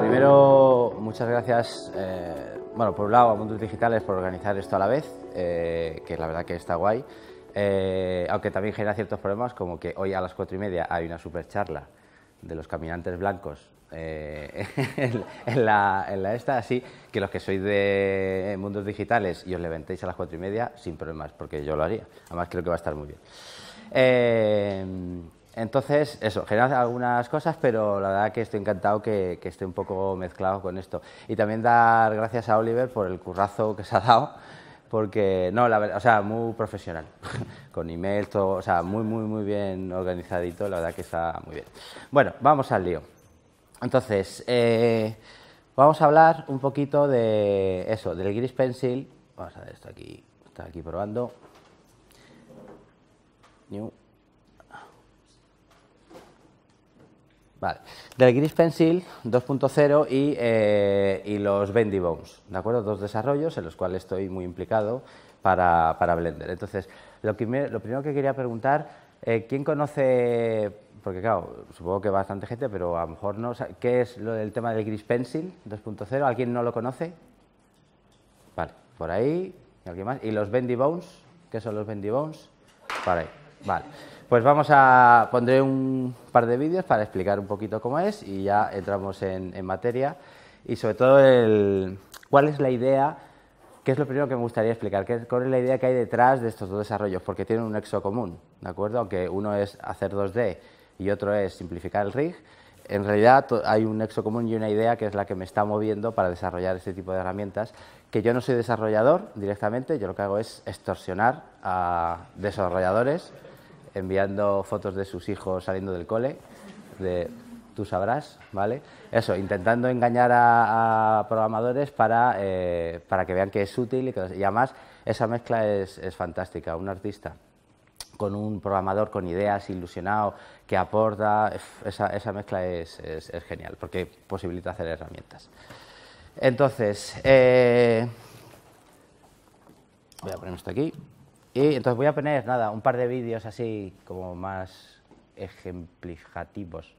primero, muchas gracias, eh, bueno, por un lado a Mundos Digitales por organizar esto a la vez, eh, que la verdad que está guay, eh, aunque también genera ciertos problemas, como que hoy a las cuatro y media hay una super charla de los caminantes blancos en, la, esta, así que los que sois de mundos digitales y os levantéis a las cuatro y media, sin problemas, porque yo lo haría. Además, creo que va a estar muy bien. Entonces, eso, genera algunas cosas, pero la verdad que estoy encantado que, esté un poco mezclado con esto. Y también dar gracias a Oliver por el currazo que se ha dado, porque, no, la verdad, o sea, muy profesional, con email, todo, o sea, muy, muy, muy bien organizadito, la verdad que está muy bien. Bueno, vamos al lío. Entonces, eh, vamos a hablar un poquito de eso, del Gris Pencil. Vamos a ver esto aquí, está aquí probando. New. Vale. Del Gris Pencil 2.0 y, eh, y, los Bendy Bones, ¿de acuerdo? Dos desarrollos en los cuales estoy muy implicado para, Blender. Entonces, lo, lo, primero que quería preguntar, eh, ¿quién conoce, porque claro, supongo que bastante gente, pero a lo mejor no, ¿qué es lo del tema del Gris Pencil 2.0? ¿Alguien no lo conoce? Vale, por ahí, ¿Y los Bendy Bones? ¿Qué son los Bendy Bones? Por ahí, vale. Pues vamos a pondré un par de vídeos para explicar un poquito cómo es y ya entramos en, materia y sobre todo el, cuál es la idea, qué es lo primero que me gustaría explicar, qué, cuál es la idea que hay detrás de estos dos desarrollos, porque tienen un nexo común, ¿de acuerdo? Aunque uno es hacer 2D y otro es simplificar el rig, en realidad hay un nexo común y una idea que es la que me está moviendo para desarrollar este tipo de herramientas, que yo no soy desarrollador directamente, yo lo que hago es extorsionar a desarrolladores enviando fotos de sus hijos saliendo del cole, de tú sabrás, ¿vale? Eso, intentando engañar a, programadores eh, para, que vean que es útil y, además esa mezcla es, fantástica. Un artista con un programador con ideas, ilusionado, que aporta, esa, mezcla es, genial porque posibilita hacer herramientas. Entonces, eh, voy a poner esto aquí. Y entonces voy a poner, nada, un par de vídeos así como más ejemplificativos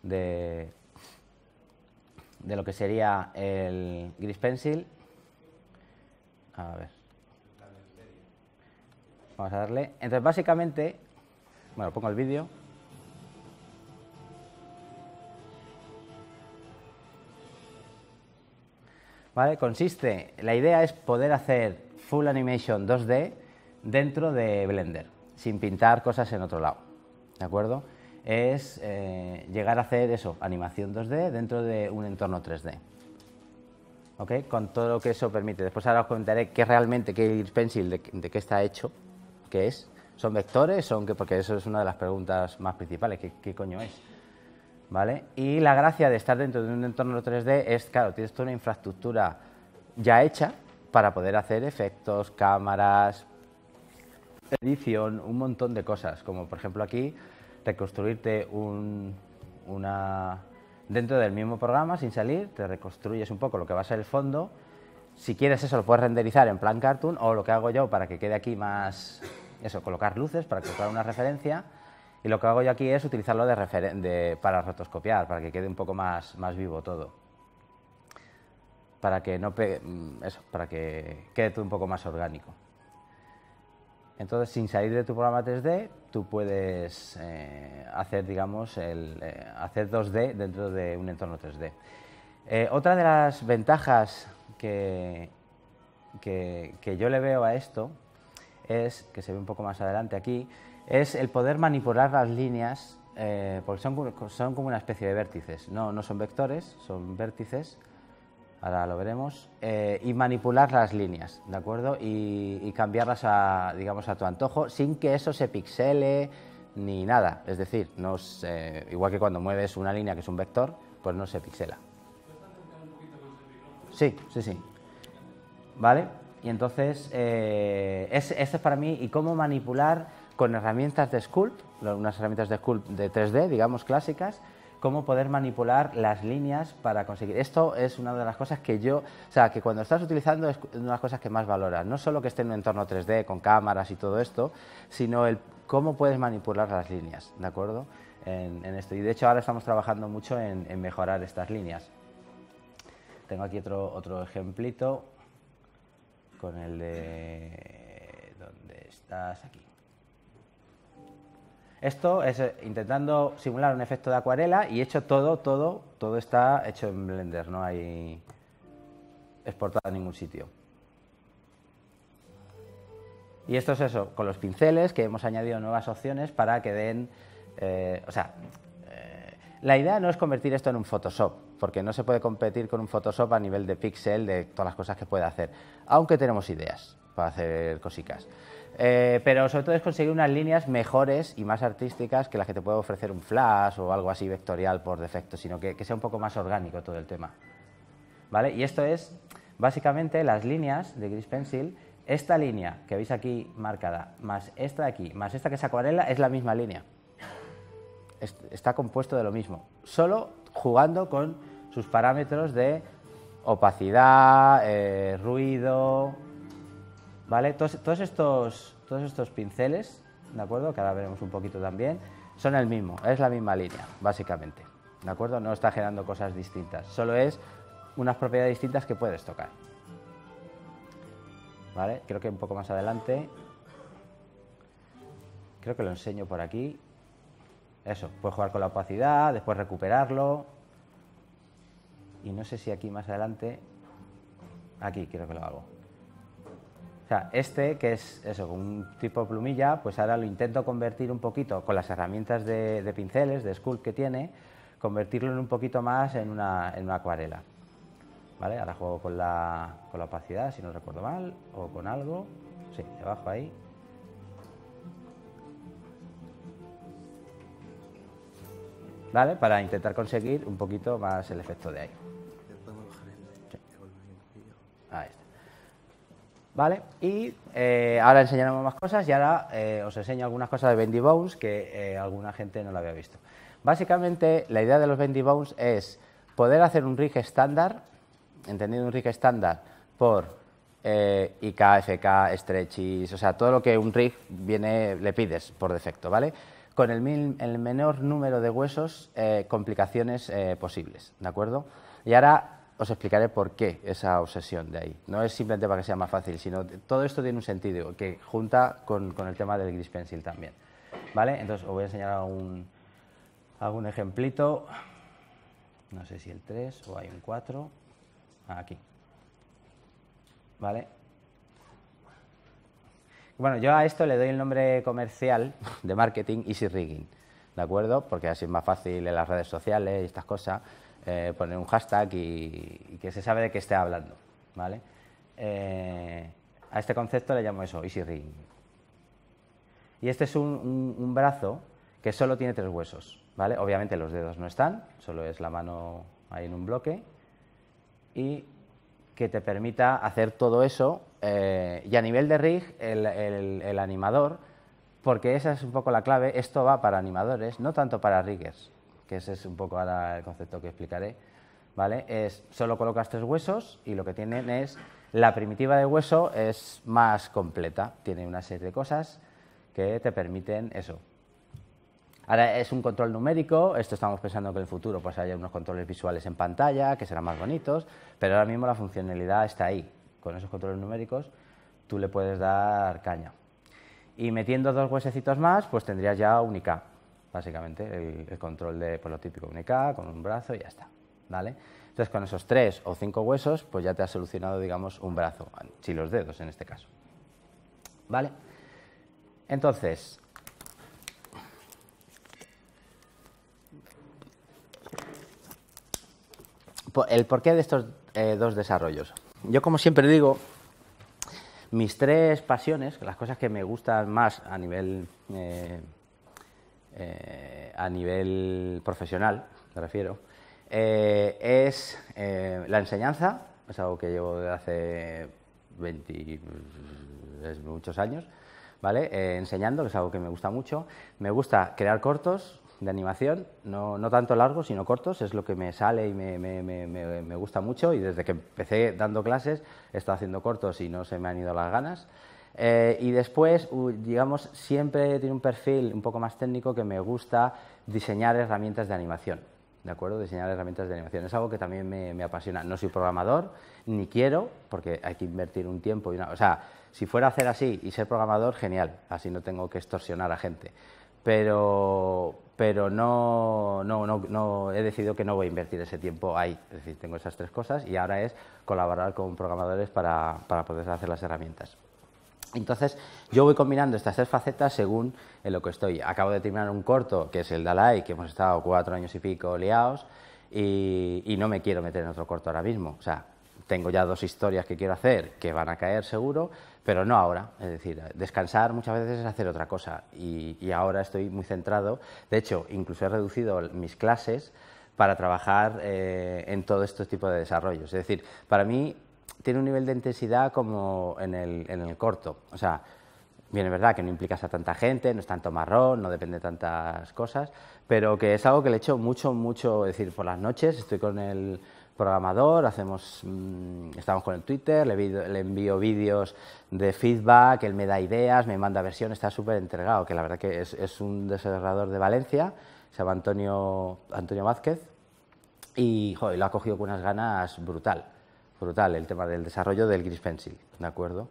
de, de lo que sería el Gris Pencil. A ver. Vamos a darle. Entonces, básicamente, bueno, pongo el vídeo. ¿Vale? Consiste, la idea es poder hacer full animation 2D dentro de Blender, sin pintar cosas en otro lado. ¿De acuerdo? Es eh, llegar a hacer eso, animación 2D dentro de un entorno 3D. ¿Ok? Con todo lo que eso permite. Después ahora os comentaré qué realmente, qué es Pencil, de, qué está hecho, qué es. ¿Son vectores? Son que, porque eso es una de las preguntas más principales, ¿qué, qué coño es? ¿Vale? Y la gracia de estar dentro de un entorno 3D es, claro, tienes toda una infraestructura ya hecha para poder hacer efectos, cámaras, edición, un montón de cosas, como por ejemplo aquí, reconstruirte un, una... Dentro del mismo programa, sin salir, te reconstruyes un poco lo que va a ser el fondo. Si quieres eso, lo puedes renderizar en plan cartoon o lo que hago yo para que quede aquí más... Eso, colocar luces para colocar una referencia. Y lo que hago yo aquí es utilizarlo de de, para rotoscopiar, para que quede un poco más, más vivo todo. Para que, no mm, eso, para que quede todo un poco más orgánico. Entonces, sin salir de tu programa 3D, tú puedes eh, hacer, digamos, eh, hacer 2D dentro de un entorno 3D. Eh, otra de las ventajas que, yo le veo a esto es, que se ve un poco más adelante aquí, es el poder manipular las líneas, porque son, son, como una especie de vértices. no son vectores, son vértices ahora lo veremos, eh, y manipular las líneas, ¿de acuerdo? Y, cambiarlas a, digamos, a tu antojo sin que eso se pixele ni nada. Es decir, no igual que cuando mueves una línea que es un vector, pues no se pixela. Sí, sí, sí. ¿Vale? Y entonces, eh, es para mí, y cómo manipular con herramientas de Sculpt, unas herramientas de Sculpt de 3D, digamos, clásicas, cómo poder manipular las líneas para conseguir. Esto es una de las cosas que yo, o sea, que cuando estás utilizando es una de las cosas que más valoras. No solo que esté en un entorno 3D con cámaras y todo esto, sino el cómo puedes manipular las líneas, ¿de acuerdo? En, esto. Y de hecho ahora estamos trabajando mucho en, mejorar estas líneas. Tengo aquí otro, otro ejemplito con el de... ¿Dónde estás? Aquí. Esto es eh, intentando simular un efecto de acuarela y hecho todo, todo, todo está hecho en Blender, no hay exportado a ningún sitio. Y esto es eso, con los pinceles que hemos añadido nuevas opciones para que den, eh, o sea, eh, la idea no es convertir esto en un Photoshop, porque no se puede competir con un Photoshop a nivel de píxel de todas las cosas que puede hacer, aunque tenemos ideas para hacer cositas. Eh, pero sobre todo es conseguir unas líneas mejores y más artísticas que las que te puede ofrecer un flash o algo así vectorial por defecto, sino que, sea un poco más orgánico todo el tema. ¿Vale? Y esto es básicamente las líneas de Gris Pencil. Esta línea que veis aquí marcada, más esta de aquí, más esta que es acuarela, es la misma línea. Está compuesto de lo mismo, solo jugando con sus parámetros de opacidad, eh, ruido, ¿vale? Todos, estos, estos pinceles, ¿de acuerdo? Que ahora veremos un poquito también, son el mismo, es la misma línea, básicamente, ¿de acuerdo? No está generando cosas distintas, solo es unas propiedades distintas que puedes tocar, ¿vale? Creo que un poco más adelante, creo que lo enseño por aquí, eso, puedes jugar con la opacidad, después recuperarlo, y no sé si aquí más adelante, aquí creo que lo hago. O sea, este, que es eso, un tipo de plumilla, pues ahora lo intento convertir un poquito con las herramientas de, pinceles, de sculpt que tiene, convertirlo en un poquito más en una, acuarela. Ahora juego con la, con la opacidad, si no recuerdo mal, o con algo. Sí, debajo ahí. ¿Vale? Para intentar conseguir un poquito más el efecto de ahí. ¿Vale? Y eh, ahora enseñaremos más cosas y ahora eh, os enseño algunas cosas de Bendy Bones que eh, alguna gente no la había visto. Básicamente, la idea de los Bendy Bones es poder hacer un rig estándar, Entendido un rig estándar por IK, FK, stretches, o sea, todo lo que un rig viene, le pides por defecto, ¿vale? Con el, el menor número de huesos, complicaciones posibles, ¿de acuerdo? Y ahora os explicaré por qué esa obsesión de ahí. No es simplemente para que sea más fácil, sino todo esto tiene un sentido que junta con, el tema del gris pencil también. ¿Vale? Entonces os voy a enseñar algún, algún ejemplito. No sé si el 3 o hay un 4. Aquí. ¿Vale? Bueno, yo a esto le doy el nombre comercial de marketing Easy Rigging. ¿De acuerdo? Porque así es más fácil en las redes sociales y estas cosas. Eh, poner un hashtag y, que se sabe de qué esté hablando. ¿vale? Eh, a este concepto le llamo eso, Easy Ring. Y este es un, brazo que solo tiene tres huesos. ¿vale? Obviamente los dedos no están, solo es la mano ahí en un bloque. Y que te permita hacer todo eso. Eh, y a nivel de rig, el animador, porque esa es un poco la clave, esto va para animadores, no tanto para riggers que ese es un poco ahora el concepto que explicaré, ¿vale? Es solo colocas tres huesos y lo que tienen es la primitiva de hueso es más completa, tiene una serie de cosas que te permiten eso. Ahora es un control numérico, esto estamos pensando que en el futuro pues haya unos controles visuales en pantalla que serán más bonitos, pero ahora mismo la funcionalidad está ahí. Con esos controles numéricos tú le puedes dar caña. Y metiendo dos huesecitos más, pues tendrías ya única básicamente el, control de pues, lo típico, un con un brazo y ya está. ¿vale? Entonces, con esos tres o cinco huesos, pues ya te has solucionado, digamos, un brazo, si los dedos en este caso. ¿Vale? Entonces, el porqué de estos eh, dos desarrollos. Yo, como siempre digo, mis tres pasiones, las cosas que me gustan más a nivel eh, eh, a nivel profesional, me refiero, eh, es eh, la enseñanza, es algo que llevo desde hace 20, muchos años, ¿vale? enseñando, es algo que me gusta mucho. Me gusta crear cortos, de animación, no, no, tanto largos, sino cortos, es lo que me sale y me, me, me, me, gusta mucho y desde que empecé dando clases he estado haciendo cortos y no se me han ido las ganas. Eh, y después, digamos, siempre tiene un perfil un poco más técnico que me gusta diseñar herramientas de animación. ¿De acuerdo? Diseñar herramientas de animación. Es algo que también me, apasiona. No soy programador, ni quiero, porque hay que invertir un tiempo y O sea, si fuera a hacer así y ser programador, genial. Así no tengo que extorsionar a gente. Pero, pero no, no, no, he decidido que no voy a invertir ese tiempo ahí. Es decir, tengo esas tres cosas y ahora es colaborar con programadores para, para poder hacer las herramientas. Entonces, yo voy combinando estas tres facetas según en lo que estoy. Acabo de terminar un corto, que es el Dalai, que hemos estado cuatro años y pico liados, y, no me quiero meter en otro corto ahora mismo. O sea, tengo ya dos historias que quiero hacer que van a caer seguro, pero no ahora. Es decir, descansar muchas veces es hacer otra cosa, y, ahora estoy muy centrado. De hecho, incluso he reducido mis clases para trabajar eh, en todo este tipo de desarrollos. Es decir, para mí tiene un nivel de intensidad como en el, en el corto. O sea, bien es verdad que no implicas a tanta gente, no es tanto marrón, no depende de tantas cosas, pero que es algo que le echo mucho, mucho, es decir, por las noches estoy con el programador, hacemos, mm, estamos con el Twitter, le, envío vídeos de feedback, él me da ideas, me manda versiones, está súper entregado, que la verdad que es, es un desarrollador de Valencia, se llama Antonio, Antonio Vázquez, y, joder, lo ha cogido con unas ganas brutal brutal el tema del desarrollo del Gris Pencil, ¿de acuerdo?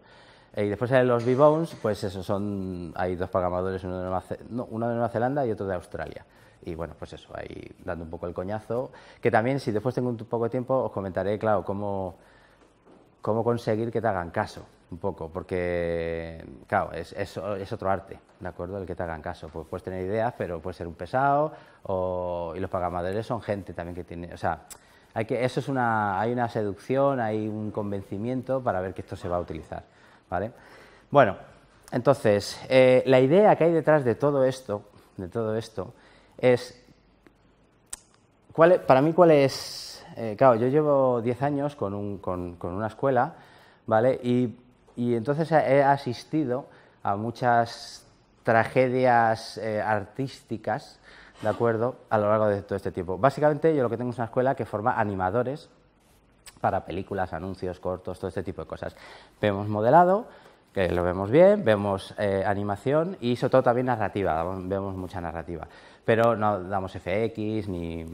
Eh, y después de los b bones pues eso son, hay dos programadores, uno de, Nueva, Zelanda y otro de Australia. Y bueno, pues eso, ahí dando un poco el coñazo. Que también, si después tengo un poco de tiempo, os comentaré, claro, cómo, cómo conseguir que te hagan caso un poco, porque, claro, es, otro arte, ¿de acuerdo? El que te hagan caso. Pues puedes tener ideas, pero puedes ser un pesado, o, y los programadores son gente también que tiene, o sea, hay que, eso es una, hay una seducción, hay un convencimiento para ver que esto se va a utilizar. ¿vale? Bueno, entonces, eh, la idea que hay detrás de todo esto, de todo esto, es ¿cuál, para mí cuál es. Eh, claro, yo llevo 10 años con, un, con, con, una escuela, ¿vale? y entonces he asistido a muchas tragedias eh, artísticas, ¿de acuerdo?, a lo largo de todo este tiempo. Básicamente yo lo que tengo es una escuela que forma animadores para películas, anuncios, cortos, todo este tipo de cosas. Vemos modelado, que lo vemos bien, vemos eh, animación y sobre todo también narrativa, vemos mucha narrativa, pero no damos FX ni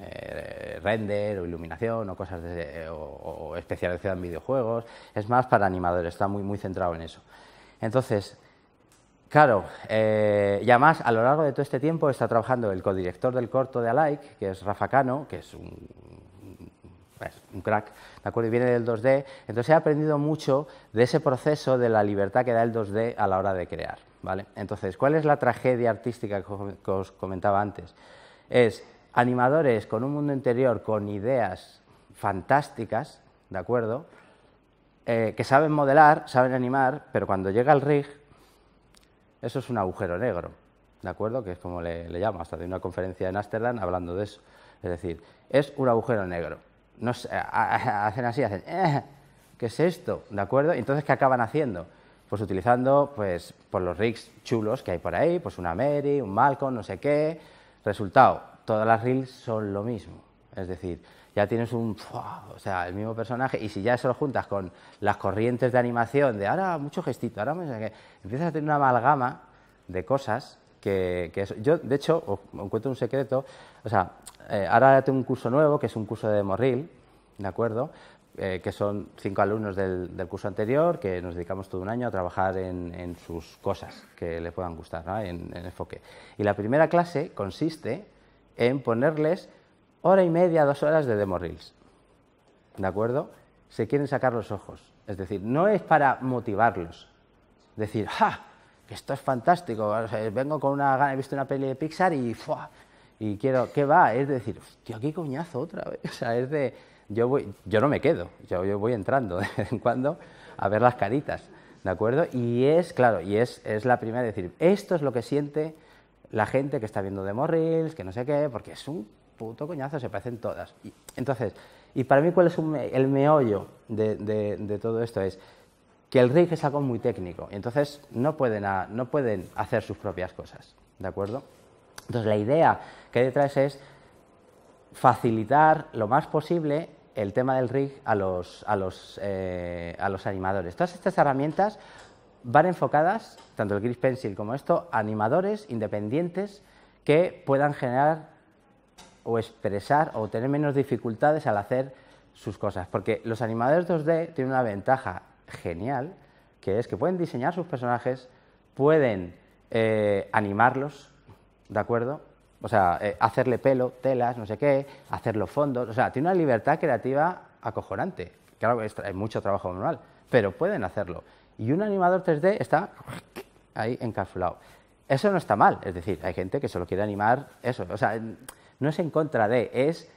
eh, render o iluminación o cosas de, o, o en videojuegos, es más para animadores, está muy, muy centrado en eso. Entonces, Claro, eh, y además a lo largo de todo este tiempo está trabajando el codirector del corto de Alike, que es Rafa Cano, que es un, crack, ¿de acuerdo? Y viene del 2D, entonces he aprendido mucho de ese proceso de la libertad que da el 2D a la hora de crear, ¿vale? Entonces, ¿cuál es la tragedia artística que os comentaba antes? Es animadores con un mundo interior, con ideas fantásticas, ¿de acuerdo? Eh, que saben modelar, saben animar, pero cuando llega el rig eso es un agujero negro, ¿de acuerdo? Que es como le, le llamo, hasta de una conferencia en Ámsterdam hablando de eso. Es decir, es un agujero negro. No hacen así, hacen, eh, ¿qué es esto? ¿De acuerdo? Y Entonces, ¿qué acaban haciendo? Pues utilizando, pues, por los rigs chulos que hay por ahí, pues una Mary, un Malcolm, no sé qué. Resultado, todas las reels son lo mismo. Es decir, ya tienes un, o sea, el mismo personaje, y si ya eso lo juntas con las corrientes de animación, de ahora mucho gestito, ahora empiezas a tener una amalgama de cosas que, yo, de hecho, os, un secreto, o sea, eh, ahora tengo un curso nuevo, que es un curso de Morril, ¿de acuerdo? Eh, que son cinco alumnos del, curso anterior, que nos dedicamos todo un año a trabajar en, sus cosas que les puedan gustar, en, en enfoque. Y la primera clase consiste en ponerles hora y media, dos horas de demo reels. ¿De acuerdo? Se quieren sacar los ojos. Es decir, no es para motivarlos. Decir, ¡ja! Que esto es fantástico. vengo con una gana, he visto una peli de Pixar y ¡fua! Y quiero, ¿qué va? Es decir, hostia, qué coñazo otra vez. O sea, es de, yo, yo no me quedo, yo, voy entrando de vez en cuando a ver las caritas. ¿De acuerdo? Y es, claro, y es, es la primera decir, esto es lo que siente la gente que está viendo demo reels, que no sé qué, porque es un puto coñazo, se parecen todas. Y, entonces, y para mí, ¿cuál es el meollo de, todo esto? Es que el rig es algo muy técnico, y entonces no pueden, no pueden hacer sus propias cosas, ¿de acuerdo? Entonces, la idea que hay detrás es facilitar lo más posible el tema del rig a los, a los, eh, a los animadores. Todas estas herramientas van enfocadas, tanto el Gris Pencil como esto, animadores independientes que puedan generar o expresar o tener menos dificultades al hacer sus cosas. Porque los animadores 2D tienen una ventaja genial, que es que pueden diseñar sus personajes, pueden eh, animarlos, ¿de acuerdo? O sea, eh, hacerle pelo, telas, no sé qué, hacerlo los fondos. O sea, tiene una libertad creativa acojonante. Claro, es, mucho trabajo manual, pero pueden hacerlo. Y un animador 3D está ahí encapsulado. Eso no está mal, es decir, hay gente que solo quiere animar eso. O sea, no es en contra de, es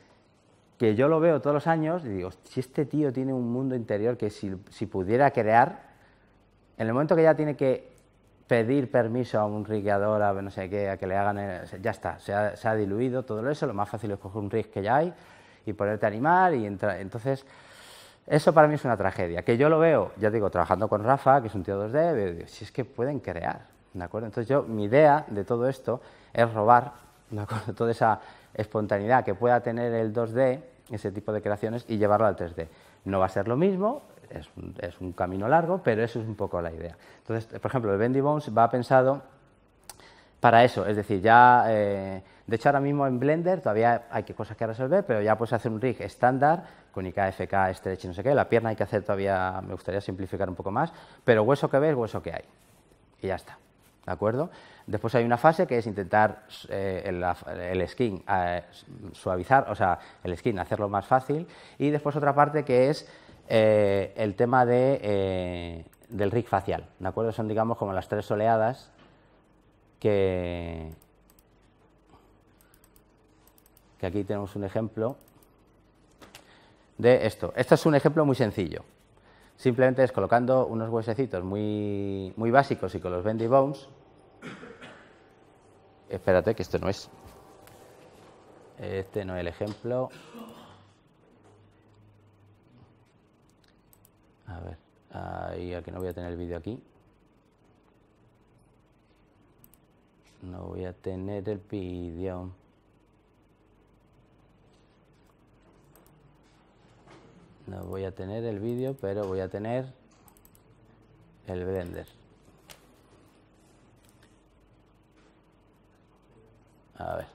que yo lo veo todos los años y digo, si este tío tiene un mundo interior que si, pudiera crear, en el momento que ya tiene que pedir permiso a un rigueador, a no sé que le hagan, ya está, se ha, diluido todo eso, lo más fácil es coger un rig que ya hay y ponerte a animar y entonces... Eso para mí es una tragedia, que yo lo veo, ya digo, trabajando con Rafa, que es un tío 2D, si es que pueden crear, ¿de acuerdo? Entonces yo, mi idea de todo esto es robar, ¿de acuerdo? Toda esa espontaneidad que pueda tener el 2D, ese tipo de creaciones, y llevarlo al 3D. No va a ser lo mismo, es un, camino largo, pero eso es un poco la idea. Entonces, por ejemplo, el Bendy Bones va pensado para eso, es decir, ya, eh, de hecho ahora mismo en Blender todavía hay cosas que resolver, pero ya puedes hacer un rig estándar con IKFK, stretch y no sé qué, la pierna hay que hacer todavía, me gustaría simplificar un poco más, pero hueso que ves, hueso que hay, y ya está, ¿de acuerdo? Después hay una fase que es intentar eh, el, skin eh, suavizar, o sea, el skin hacerlo más fácil. Y después otra parte que es eh, el tema de, del rig facial. ¿De acuerdo? Son, digamos, como las tres oleadas que, que aquí tenemos un ejemplo de esto. Esto es un ejemplo muy sencillo. Simplemente es colocando unos huesecitos muy, muy básicos y con los bendy bones Espérate, que este no es. Este no es el ejemplo. A ver, ahí aquí no voy a tener el vídeo aquí. No voy a tener el vídeo. No voy a tener el vídeo, pero voy a tener el blender. A ver.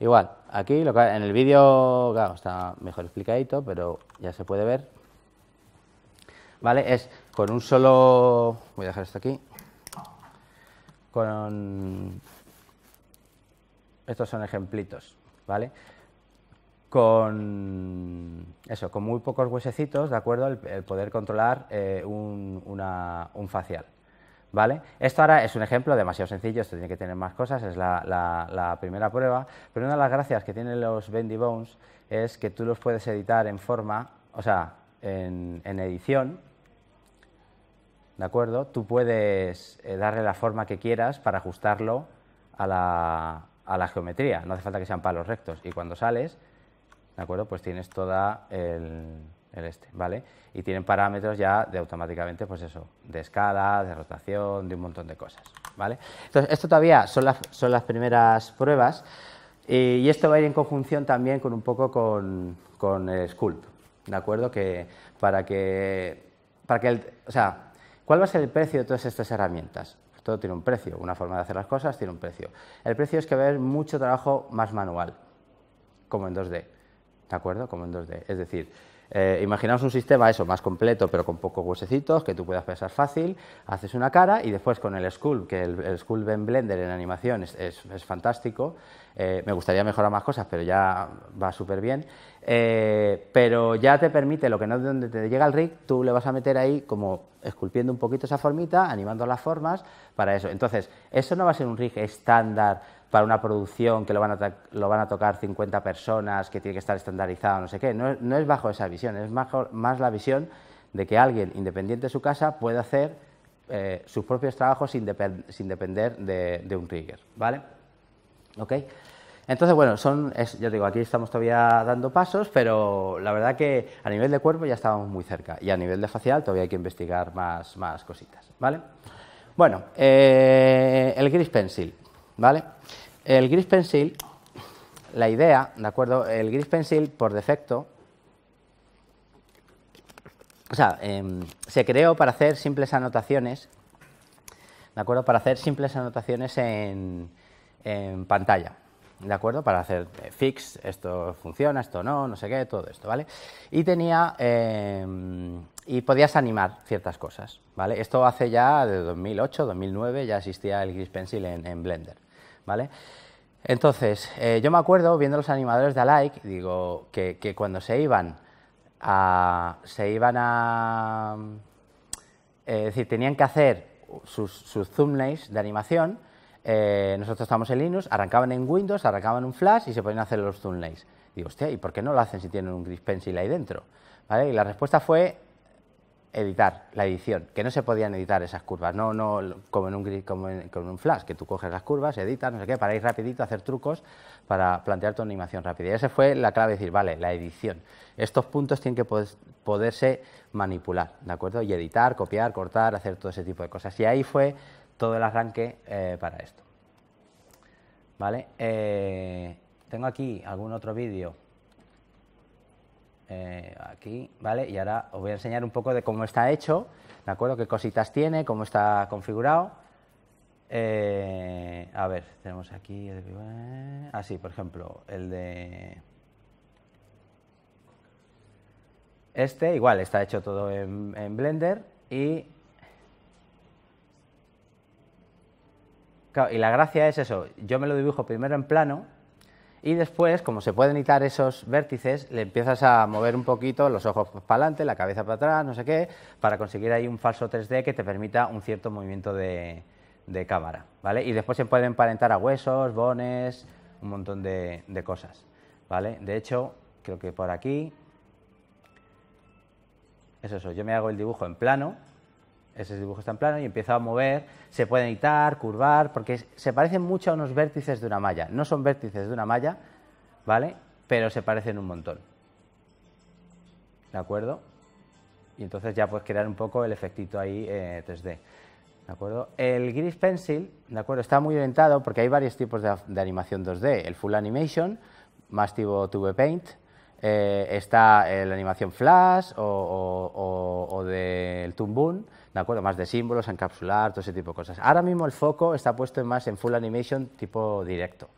Igual, aquí lo que, en el vídeo claro, está mejor explicadito, pero ya se puede ver. ¿Vale? Es con un solo... Voy a dejar esto aquí. Con... Estos son ejemplitos, ¿vale? Con... Eso, con muy pocos huesecitos, ¿de acuerdo? El, poder controlar eh, un facial. ¿Vale? Esto ahora es un ejemplo demasiado sencillo, esto tiene que tener más cosas, es la, primera prueba, pero una de las gracias que tienen los Bendy Bones es que tú los puedes editar en forma, o sea, en, edición, ¿de acuerdo? Tú puedes eh, darle la forma que quieras para ajustarlo a la, a la geometría, no hace falta que sean palos rectos, y cuando sales, ¿de acuerdo? Pues tienes toda el este, ¿vale? Y tienen parámetros ya de automáticamente, pues eso, de escala, de rotación, de un montón de cosas, ¿vale? Entonces, esto todavía son las, son las primeras pruebas y esto va a ir en conjunción también con un poco con, con el Sculpt, ¿de acuerdo? Que para que, para que o sea, ¿cuál va a ser el precio de todas estas herramientas? Todo tiene un precio, una forma de hacer las cosas tiene un precio. El precio es que va a haber mucho trabajo más manual, como en 2D, ¿de acuerdo? Como en 2D. Es decir, eh, imaginaos un sistema eso, más completo, pero con pocos huesecitos, que tú puedas pensar fácil, haces una cara y después con el Sculpt, que el, el Skull en Blender en animación es, fantástico, eh, me gustaría mejorar más cosas, pero ya va súper bien, eh, pero ya te permite, lo que no donde te llega el rig, tú le vas a meter ahí como esculpiendo un poquito esa formita, animando las formas para eso. Entonces, eso no va a ser un rig estándar para una producción que lo van, a tocar 50 personas, que tiene que estar estandarizado, no sé qué. No, es bajo esa visión, es más, la visión de que alguien independiente de su casa puede hacer eh, sus propios trabajos sin, depender de, un trigger, ¿vale? Entonces, bueno, son, yo digo, aquí estamos todavía dando pasos, pero la verdad que a nivel de cuerpo ya estábamos muy cerca y a nivel de facial todavía hay que investigar más, más cositas, ¿vale? Bueno, eh, el gris pencil, ¿vale? El gris pencil, la idea, ¿de acuerdo? El gris pencil por defecto, o sea, em, se creó para hacer simples anotaciones, ¿de acuerdo? Para hacer simples anotaciones en, pantalla, ¿de acuerdo? Para hacer eh, fix, esto funciona, esto no, no sé qué, todo esto, ¿vale? Y tenía, em, y podías animar ciertas cosas, ¿vale? Esto hace ya de 2008, 2009, ya existía el gris pencil en Blender. ¿vale? Entonces, eh, yo me acuerdo viendo los animadores de Alike, digo, que, cuando se iban a... Se iban a eh, es decir, tenían que hacer sus, sus thumbnails de animación, eh, nosotros estábamos en Linux, arrancaban en Windows, arrancaban un flash y se ponían a hacer los thumbnails. Digo, hostia, ¿y por qué no lo hacen si tienen un gris pencil ahí dentro? Y la respuesta fue editar la edición, que no se podían editar esas curvas, no, no como, en un, como como un flash, que tú coges las curvas, editas, no sé qué, para ir rapidito, hacer trucos, para plantear tu animación rápida. Y esa fue la clave, decir, vale, la edición. Estos puntos tienen que poderse manipular, ¿de acuerdo? Y editar, copiar, cortar, hacer todo ese tipo de cosas. Y ahí fue todo el arranque eh, para esto. ¿Vale? Eh, tengo aquí algún otro vídeo eh, aquí, ¿vale? Y ahora os voy a enseñar un poco de cómo está hecho, ¿de acuerdo? ¿Qué cositas tiene? ¿Cómo está configurado? Eh, a ver, tenemos aquí Así, eh, ah, por ejemplo, el de... Este, igual, está hecho todo en, Blender y... y la gracia es eso, yo me lo dibujo primero en plano y después, como se pueden quitar esos vértices, le empiezas a mover un poquito los ojos para adelante, la cabeza para atrás, no sé qué, para conseguir ahí un falso 3D que te permita un cierto movimiento de, cámara, ¿vale? Y después se pueden emparentar a huesos, bones, un montón de, cosas, ¿vale? De hecho, creo que por aquí... Es eso, yo me hago el dibujo en plano, ese dibujo está en plano y empieza a mover, se puede editar, curvar, porque se parecen mucho a unos vértices de una malla. No son vértices de una malla, ¿vale? Pero se parecen un montón. ¿De acuerdo? Y entonces ya puedes crear un poco el efectito ahí 3D. Eh, ¿De acuerdo? El Gris Pencil, ¿de acuerdo? Está muy orientado porque hay varios tipos de, animación 2D. El Full Animation, más tipo tube Paint, eh, está la animación Flash o, del Toon Boom acuerdo? Más de símbolos, encapsular, todo ese tipo de cosas. Ahora mismo el foco está puesto más en full animation tipo directo,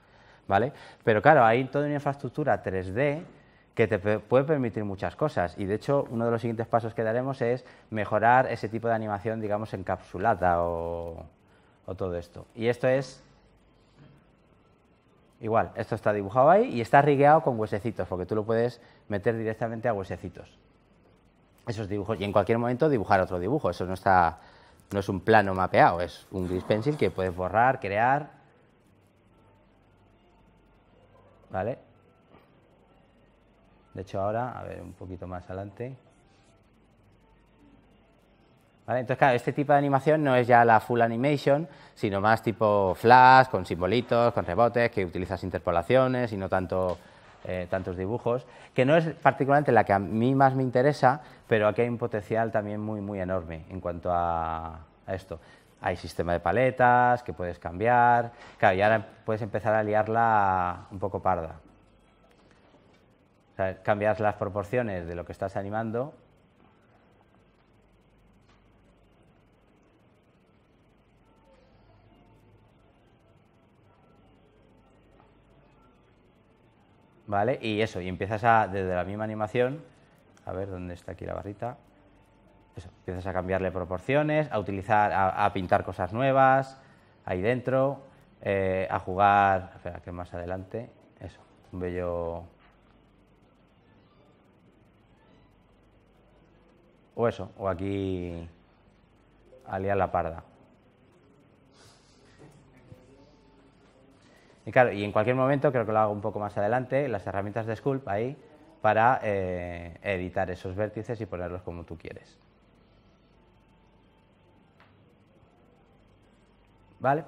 ¿vale? Pero claro, hay toda una infraestructura 3D que te puede permitir muchas cosas y de hecho uno de los siguientes pasos que daremos es mejorar ese tipo de animación, digamos, encapsulada o, o todo esto. Y esto es igual, esto está dibujado ahí y está rigueado con huesecitos porque tú lo puedes meter directamente a huesecitos esos dibujos y en cualquier momento dibujar otro dibujo. Eso no, está, no es un plano mapeado, es un gris pencil que puedes borrar, crear. ¿Vale? De hecho ahora, a ver, un poquito más adelante. ¿Vale? Entonces, claro, este tipo de animación no es ya la full animation, sino más tipo flash, con simbolitos, con rebotes, que utilizas interpolaciones y no tanto eh, tantos dibujos, que no es particularmente la que a mí más me interesa, pero aquí hay un potencial también muy, muy enorme en cuanto a, esto. Hay sistema de paletas que puedes cambiar, claro, y ahora puedes empezar a liarla un poco parda. Cambiar cambias las proporciones de lo que estás animando ¿vale? Y eso, y empiezas a, desde la misma animación, a ver dónde está aquí la barrita, empiezas a cambiarle proporciones, a utilizar, a, pintar cosas nuevas ahí dentro, eh, a jugar, espera, que más adelante, eso, un bello... O eso, o aquí aliar la parda. Y claro, y en cualquier momento, creo que lo hago un poco más adelante, las herramientas de Sculpt ahí para eh, editar esos vértices y ponerlos como tú quieres. ¿Vale?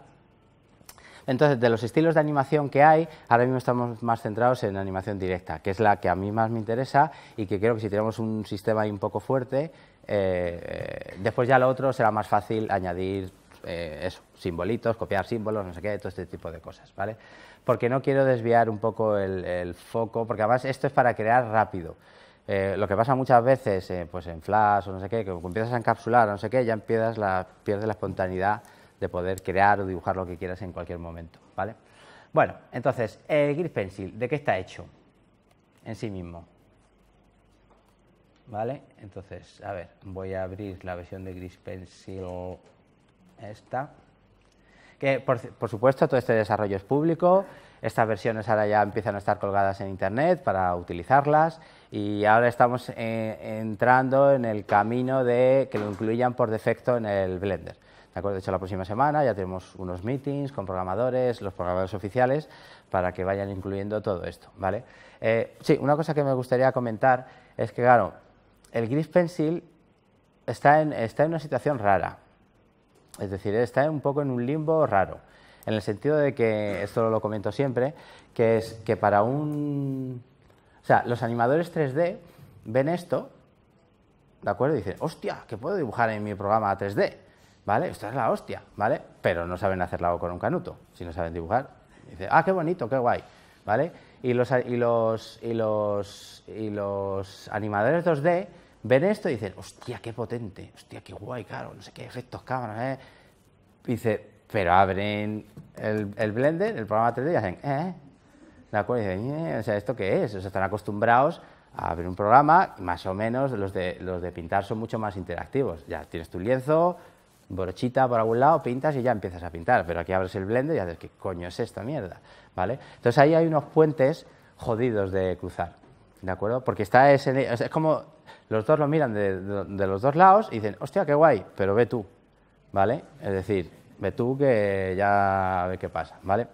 Entonces, de los estilos de animación que hay, ahora mismo estamos más centrados en animación directa, que es la que a mí más me interesa y que creo que si tenemos un sistema ahí un poco fuerte, eh, después ya lo otro será más fácil añadir eh, eso, simbolitos, copiar símbolos, no sé qué, todo este tipo de cosas, ¿vale? Porque no quiero desviar un poco el, foco, porque además esto es para crear rápido. Eh, lo que pasa muchas veces eh, pues en Flash o no sé qué, que empiezas a encapsular o no sé qué, ya empiezas la, pierdes la espontaneidad de poder crear o dibujar lo que quieras en cualquier momento, ¿vale? Bueno, entonces, el Gris Pencil, ¿de qué está hecho? En sí mismo. ¿Vale? Entonces, a ver, voy a abrir la versión de Gris Pencil esta. por, supuesto, todo este desarrollo es público. Estas versiones ahora ya empiezan a estar colgadas en Internet para utilizarlas y ahora estamos eh, entrando en el camino de que lo incluyan por defecto en el Blender. De, hecho, la próxima semana ya tenemos unos meetings con programadores, los programadores oficiales, para que vayan incluyendo todo esto. ¿vale? Eh, sí, una cosa que me gustaría comentar es que, claro, el gris Pencil está en, está en una situación rara. Es decir, está un poco en un limbo raro, en el sentido de que, esto lo comento siempre, que es que para un... O sea, los animadores 3D ven esto, ¿de acuerdo? Y dicen, hostia, ¿qué puedo dibujar en mi programa 3D, ¿vale? esta es la hostia, ¿vale? Pero no saben hacerlo con un canuto, si no saben dibujar. dicen, ah, qué bonito, qué guay, ¿vale? Y los, y los, y los, y los animadores 2D ven esto y dicen, hostia, qué potente, hostia, qué guay, claro, no sé qué efectos cámaras, ¿eh? dice, pero abren el, Blender, el programa 3D, y hacen, ¿eh? ¿De acuerdo? Y dicen, ¿eh? O sea, ¿esto qué es? O sea, están acostumbrados a abrir un programa, más o menos los de, los de pintar son mucho más interactivos. Ya tienes tu lienzo, brochita por algún lado, pintas y ya empiezas a pintar, pero aquí abres el Blender y haces, ¿qué coño es esta mierda? ¿Vale? Entonces ahí hay unos puentes jodidos de cruzar, ¿de acuerdo? Porque está ese, es como los dos lo miran de, los dos lados y dicen, hostia, qué guay, pero ve tú, ¿vale? Es decir, ve tú que ya a ver qué pasa, ¿vale?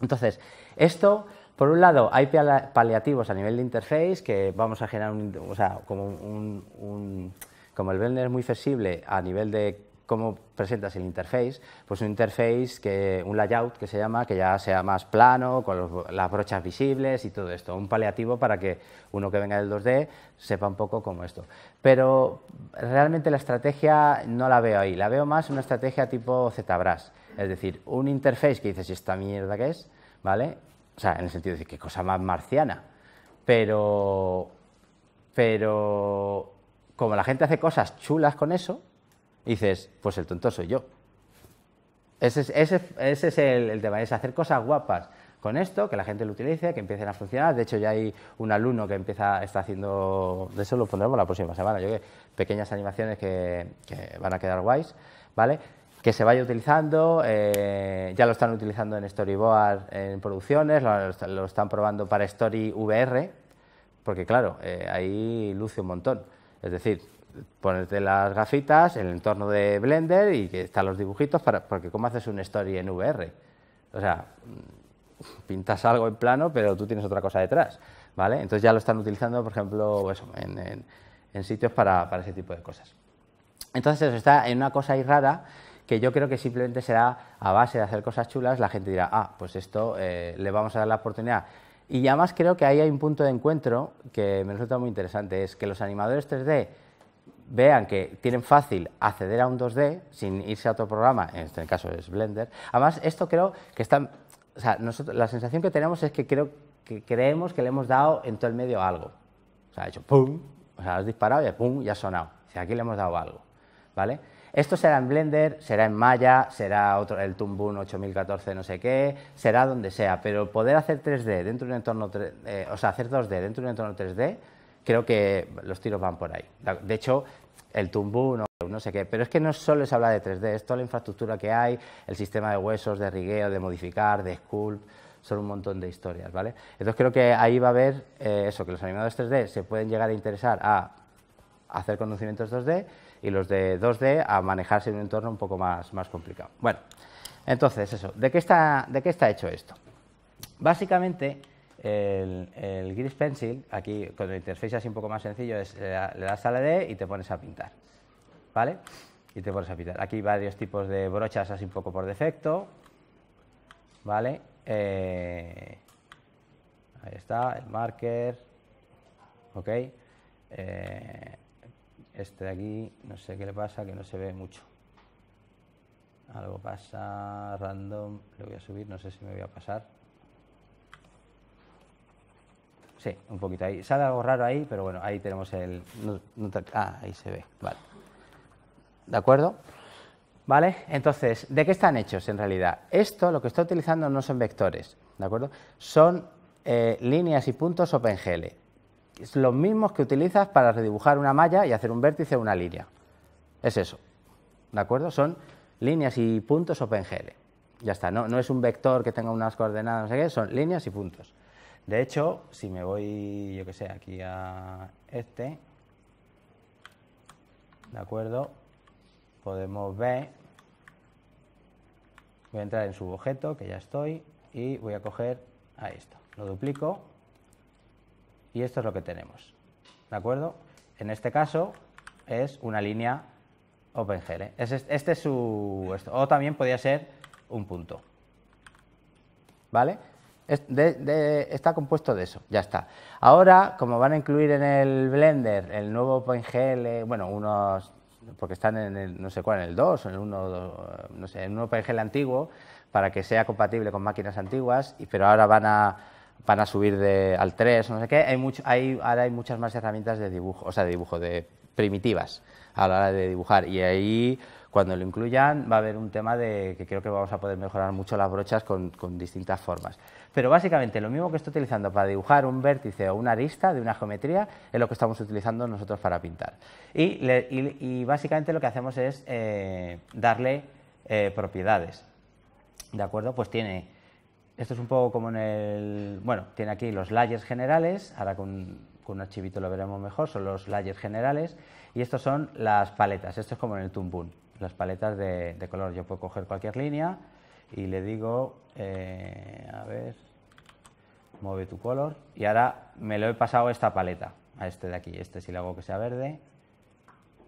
Entonces, esto, por un lado, hay paliativos a nivel de interface que vamos a generar, un, o sea, como un, como el blender es muy flexible a nivel de cómo presentas el interface, pues un interface, que, un layout que se llama, que ya sea más plano, con las brochas visibles y todo esto, un paliativo para que uno que venga del 2D sepa un poco cómo esto. Pero realmente la estrategia no la veo ahí, la veo más una estrategia tipo ZBrush, es decir, un interface que dices, esta mierda que es, ¿vale? O sea, en el sentido de decir, qué cosa más marciana, pero, pero como la gente hace cosas chulas con eso, dices, pues el tonto soy yo. Ese, es el, tema, es hacer cosas guapas con esto, que la gente lo utilice, que empiecen a funcionar. De hecho, ya hay un alumno que empieza, está haciendo, de eso lo pondremos la próxima semana, yo que pequeñas animaciones que, van a quedar guays, ¿vale? que se vaya utilizando, eh, ya lo están utilizando en Storyboard, en producciones, lo, están probando para Story VR, porque claro, eh, ahí luce un montón. Es decir, ponerte las gafitas, el entorno de Blender y que están los dibujitos, para, porque ¿cómo haces un story en VR? O sea, mm, pintas algo en plano, pero tú tienes otra cosa detrás, ¿vale? Entonces ya lo están utilizando, por ejemplo, pues, en, sitios para, ese tipo de cosas. Entonces eso está en una cosa ahí rara que yo creo que simplemente será a base de hacer cosas chulas, la gente dirá, ah, pues esto eh, le vamos a dar la oportunidad. Y además creo que ahí hay un punto de encuentro que me resulta muy interesante, es que los animadores 3D vean que tienen fácil acceder a un 2D sin irse a otro programa, en este caso es Blender. Además, esto creo que está... O sea, nosotros, la sensación que tenemos es que, creo, que creemos que le hemos dado en todo el medio algo. O sea, ha hecho pum, o sea, has disparado y pum, ya ha sonado. O sea, aquí le hemos dado algo, ¿vale? Esto será en Blender, será en Maya, será otro, el Tumbun 8014 no sé qué, será donde sea, pero poder hacer 3D dentro un entorno, o sea, hacer 2D dentro de un entorno 3D creo que los tiros van por ahí. De hecho, el tumbú, no, no, sé qué. Pero es que no solo se habla de 3D, es toda la infraestructura que hay, el sistema de huesos, de rigueo, de modificar, de sculpt, son un montón de historias, ¿vale? Entonces creo que ahí va a haber eh, eso, que los animados 3D se pueden llegar a interesar a hacer conocimientos 2D y los de 2D a manejarse en un entorno un poco más, más complicado. Bueno, entonces eso, de qué está hecho esto? Básicamente el, Gris Pencil, aquí con la interfaz así un poco más sencillo, es, le das a la D y te pones a pintar. ¿Vale? Y te pones a pintar. Aquí varios tipos de brochas así un poco por defecto. ¿Vale? Eh, ahí está, el marker. ¿Ok? Eh, este de aquí, no sé qué le pasa, que no se ve mucho. Algo pasa, random, le voy a subir, no sé si me voy a pasar. Sí, un poquito ahí. Sale algo raro ahí, pero bueno, ahí tenemos el... Ah, ahí se ve, vale. ¿De acuerdo? ¿Vale? Entonces, ¿de qué están hechos en realidad? Esto, lo que estoy utilizando, no son vectores, ¿de acuerdo? Son eh, líneas y puntos OpenGL. Es los mismos que utilizas para redibujar una malla y hacer un vértice o una línea. Es eso, ¿de acuerdo? Son líneas y puntos OpenGL. Ya está, no, no es un vector que tenga unas coordenadas, no sé qué, son líneas y puntos. De hecho, si me voy, yo que sé, aquí a este, ¿de acuerdo? Podemos ver, voy a entrar en su objeto, que ya estoy, y voy a coger a esto. Lo duplico y esto es lo que tenemos, ¿de acuerdo? En este caso es una línea OpenGL. ¿eh? Este es su... Esto. O también podría ser un punto, ¿vale? está compuesto de eso, ya está. Ahora, como van a incluir en el Blender el nuevo PNGL, bueno, unos, porque están en el, no sé cuál, en el 2, en el 1, no sé, en un PNGL antiguo, para que sea compatible con máquinas antiguas, pero ahora van a, van a subir de, al 3, no sé qué, hay hay, ahora hay muchas más herramientas de dibujo, o sea, de dibujo, de primitivas a la hora de dibujar, y ahí cuando lo incluyan va a haber un tema de que creo que vamos a poder mejorar mucho las brochas con, distintas formas. Pero básicamente lo mismo que estoy utilizando para dibujar un vértice o una arista de una geometría es lo que estamos utilizando nosotros para pintar. Y, básicamente lo que hacemos es eh, darle eh, propiedades. ¿De acuerdo? Pues tiene esto es un poco como en el... Bueno, tiene aquí los layers generales, ahora con, un archivito lo veremos mejor, son los layers generales, y estos son las paletas, esto es como en el Tumbun las paletas de, color. Yo puedo coger cualquier línea y le digo, eh, a ver, mueve tu color. Y ahora me lo he pasado esta paleta, a este de aquí. Este si le hago que sea verde,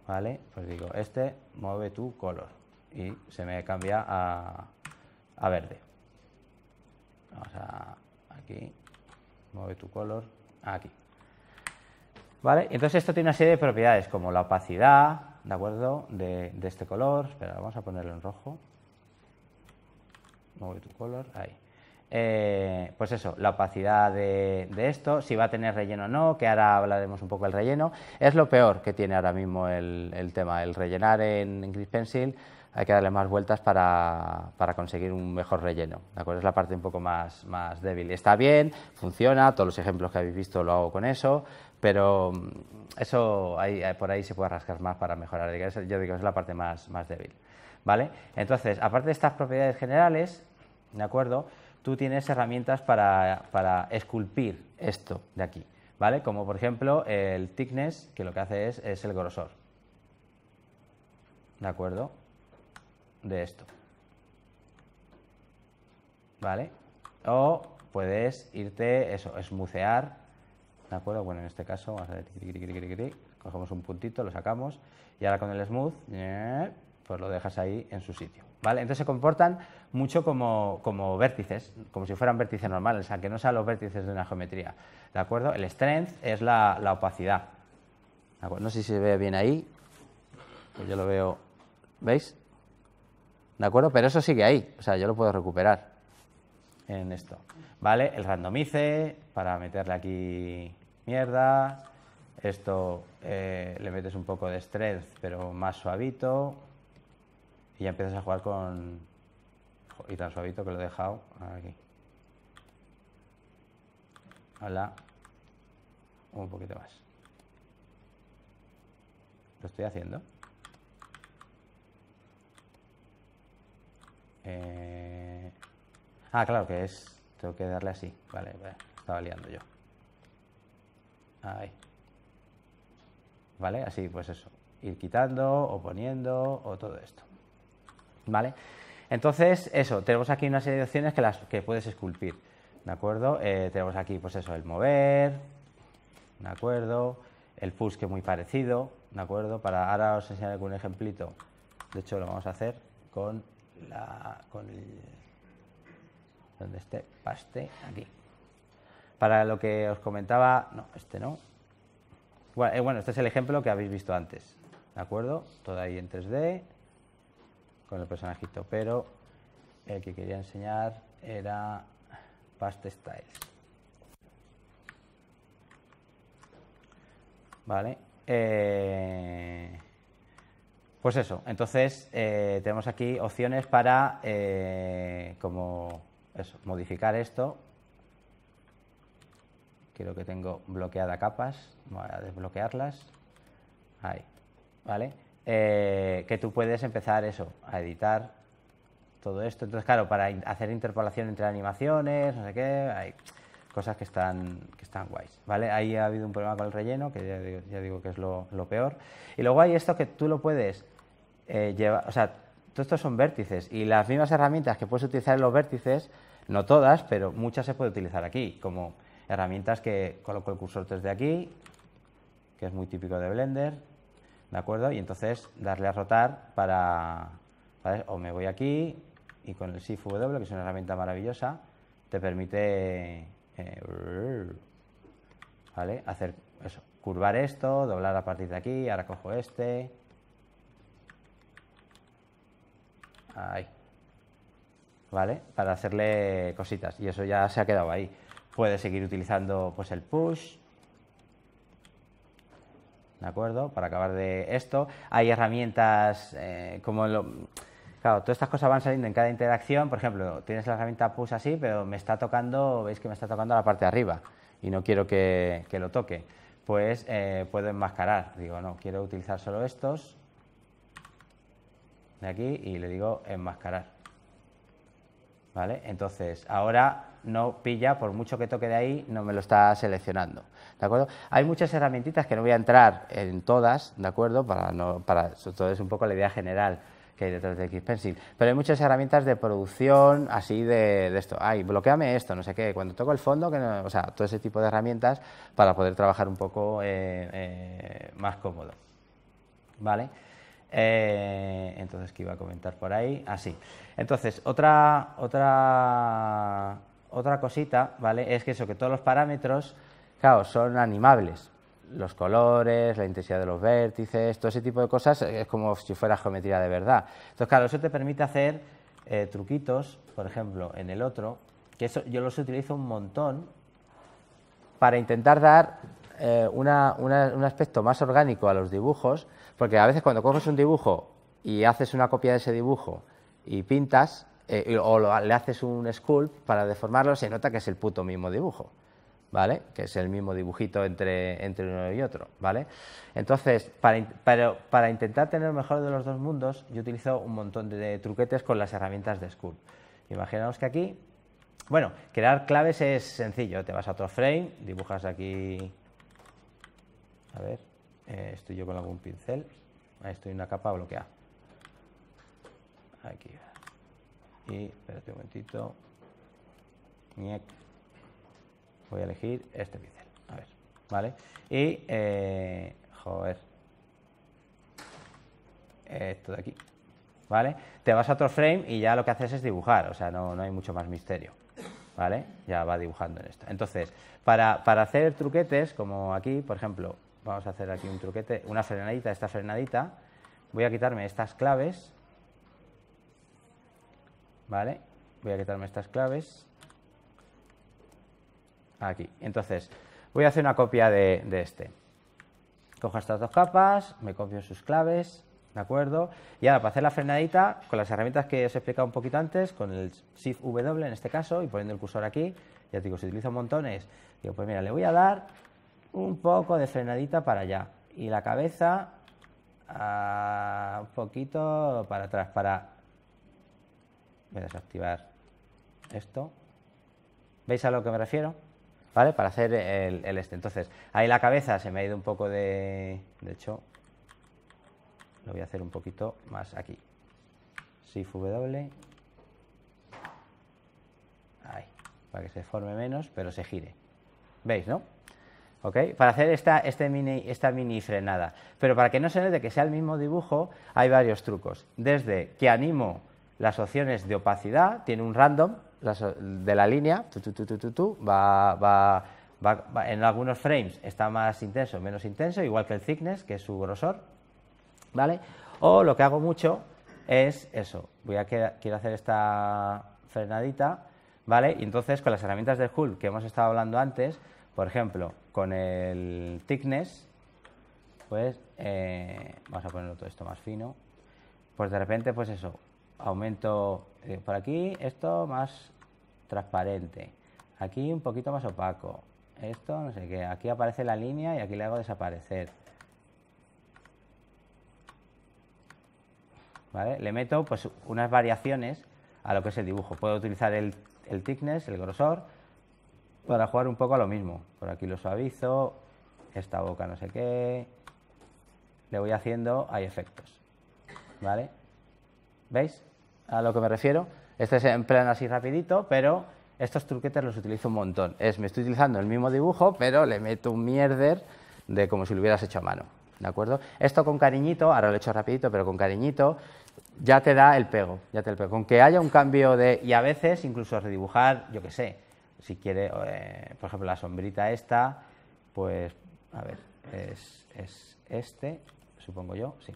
¿vale? Pues digo, este mueve tu color. Y se me cambia a, a verde. Vamos a aquí, mueve tu color, aquí. ¿Vale? Entonces esto tiene una serie de propiedades como la opacidad, ¿de acuerdo? De, este color, espera, vamos a ponerlo en rojo. color, ahí. Eh, pues eso, la opacidad de, esto, si va a tener relleno o no, que ahora hablaremos un poco del relleno, es lo peor que tiene ahora mismo el, tema, el rellenar en, en Gris Pencil hay que darle más vueltas para, conseguir un mejor relleno. ¿de acuerdo? Es la parte un poco más débil. Está bien, funciona, todos los ejemplos que habéis visto lo hago con eso, pero mm, eso eh, por ahí se puede rascar más para mejorar. Yo digo, es la parte más, débil. ¿Vale? Entonces, aparte de estas propiedades generales, ¿de acuerdo? Tú tienes herramientas para, esculpir esto de aquí, ¿vale? Como por ejemplo el thickness, que lo que hace es, es el grosor. ¿De acuerdo? De esto. ¿Vale? O puedes irte, eso, esmucear ¿De acuerdo? Bueno, en este caso, cogemos un puntito, lo sacamos y ahora con el smooth, eh, pues lo dejas ahí en su sitio. ¿vale? Entonces se comportan mucho como, vértices, como si fueran vértices normales, aunque no sean los vértices de una geometría. ¿De acuerdo? El strength es la, opacidad. No sé si se ve bien ahí, pues yo lo veo, ¿veis? ¿De acuerdo? Pero eso sigue ahí, o sea, yo lo puedo recuperar en esto. ¿Vale? El randomice, para meterle aquí mierda. Esto eh, le metes un poco de strength, pero más suavito. Y ya empiezas a jugar con... Y tan suavito que lo he dejado aquí. Hola. Un poquito más. ¿Lo estoy haciendo? Eh... Ah, claro, que es... Tengo que darle así. Vale, Estaba liando yo. Ahí. ¿Vale? Así, pues eso. Ir quitando o poniendo o todo esto. ¿Vale? Entonces, eso. Tenemos aquí una serie de opciones que, las, que puedes esculpir. ¿De acuerdo? Eh, tenemos aquí, pues eso, el mover. ¿De acuerdo? El push, que es muy parecido. ¿De acuerdo? Para, ahora os enseñaré algún ejemplito. De hecho, lo vamos a hacer con, la, con el donde esté paste aquí. Para lo que os comentaba, no, este no. Eh, bueno, este es el ejemplo que habéis visto antes, ¿de acuerdo? Todo ahí en 3D con el personajito, pero el que quería enseñar era paste styles. Vale. Eh, pues eso, entonces eh, tenemos aquí opciones para, como eso, modificar esto. Quiero que tengo bloqueada capas, voy a desbloquearlas. Ahí, ¿vale? Eh, que tú puedes empezar eso, a editar todo esto. Entonces, claro, para hacer interpolación entre animaciones, no sé qué, hay cosas que están, que están guays, ¿vale? Ahí ha habido un problema con el relleno, que ya digo, que es lo, peor. Y luego hay esto que tú lo puedes eh, llevar, o sea, todos estos son vértices y las mismas herramientas que puedes utilizar en los vértices no todas, pero muchas se puede utilizar aquí, como herramientas que coloco el cursor desde aquí, que es muy típico de Blender, ¿de acuerdo? Y entonces darle a rotar para, o me voy aquí y con el SIFW, que es una herramienta maravillosa, te permite eh, ¿vale? hacer eso, curvar esto, doblar a partir de aquí, ahora cojo este, ahí, ¿vale? Para hacerle cositas. Y eso ya se ha quedado ahí. Puedes seguir utilizando pues, el push. ¿De acuerdo? Para acabar de esto. Hay herramientas eh, como lo... Claro, todas estas cosas van saliendo en cada interacción. Por ejemplo, tienes la herramienta push así, pero me está tocando, veis que me está tocando la parte de arriba y no quiero que, lo toque. Pues eh, puedo enmascarar. Digo, no, quiero utilizar solo estos de aquí y le digo enmascarar. ¿Vale? Entonces, ahora no pilla, por mucho que toque de ahí, no me lo está seleccionando, ¿de acuerdo? Hay muchas herramientitas que no voy a entrar en todas, ¿de acuerdo? Para, no, para todo es un poco la idea general que hay detrás de Xpencil, pero hay muchas herramientas de producción así de, esto, ay, bloqueame esto, no sé qué, cuando toco el fondo, que o sea, todo ese tipo de herramientas para poder trabajar un poco eh, eh, más cómodo, ¿vale? Eh, entonces, ¿qué iba a comentar por ahí? Así. Ah, entonces, otra, otra, otra cosita, ¿vale? Es que eso, que todos los parámetros, claro, son animables. Los colores, la intensidad de los vértices, todo ese tipo de cosas eh, es como si fuera geometría de verdad. Entonces, claro, eso te permite hacer eh, truquitos, por ejemplo, en el otro, que eso yo los utilizo un montón para intentar dar un aspecto más orgánico a los dibujos porque a veces cuando coges un dibujo y haces una copia de ese dibujo y pintas, eh, o le haces un sculpt para deformarlo, se nota que es el puto mismo dibujo, ¿vale? Que es el mismo dibujito entre, entre uno y otro, ¿vale? Entonces, para, para, intentar tener lo mejor de los dos mundos, yo utilizo un montón de, de truquetes con las herramientas de sculpt. Imaginaos que aquí, bueno, crear claves es sencillo, te vas a otro frame, dibujas aquí, a ver, eh, estoy yo con algún pincel, estoy en una capa bloqueada. Aquí. Y, espérate un momentito. Voy a elegir este pincel. A ver, ¿vale? Y, eh, joder. Esto de aquí. ¿Vale? Te vas a otro frame y ya lo que haces es dibujar, o sea, no, no hay mucho más misterio. ¿Vale? Ya va dibujando en esto. Entonces, para, para hacer truquetes, como aquí, por ejemplo, vamos a hacer aquí un truquete, una frenadita, esta frenadita, voy a quitarme estas claves, ¿vale? Voy a quitarme estas claves, aquí. Entonces, voy a hacer una copia de, este. Cojo estas dos capas, me copio sus claves, ¿de acuerdo? Y ahora, para hacer la frenadita, con las herramientas que os he explicado un poquito antes, con el Shift W en este caso, y poniendo el cursor aquí, ya digo, si utilizo montones, digo, pues mira, le voy a dar un poco de frenadita para allá y la cabeza ah, un poquito para atrás para voy a desactivar esto veis a lo que me refiero vale para hacer el, este entonces ahí la cabeza se me ha ido un poco de de hecho lo voy a hacer un poquito más aquí si w ahí para que se forme menos pero se gire veis no para hacer esta, este mini, esta mini frenada. Pero para que no se note que sea el mismo dibujo, hay varios trucos. Desde que animo las opciones de opacidad, tiene un random de la línea, tu, va, en algunos frames está más intenso, menos intenso, igual que el thickness, que es su grosor, ¿vale? O lo que hago mucho es eso, voy a quiero hacer esta frenadita, ¿vale? Y entonces con las herramientas del Hull que hemos estado hablando antes, por ejemplo, con el thickness, pues eh, vamos a ponerlo todo esto más fino. Pues de repente, pues eso, aumento eh, por aquí esto más transparente, aquí un poquito más opaco, esto no sé qué, aquí aparece la línea y aquí le hago desaparecer. ¿Vale? Le meto pues unas variaciones a lo que es el dibujo. Puedo utilizar el thickness, el grosor, para jugar un poco a lo mismo. Por aquí lo suavizo, esta boca no sé qué. Le voy haciendo, hay efectos. ¿Vale? ¿Veis? A lo que me refiero. Este es en plan así rapidito, pero estos truquetes los utilizo un montón. Es, me estoy utilizando el mismo dibujo, pero le meto un mierder de como si lo hubieras hecho a mano. ¿De acuerdo? Esto con cariñito, ahora lo he hecho rapidito, pero con cariñito, ya te da el pego, ya te el pego. Con que haya un cambio de... Y a veces incluso redibujar, yo qué sé, si quiere, eh, por ejemplo, la sombrita esta, pues, a ver, es, este, supongo yo, sí.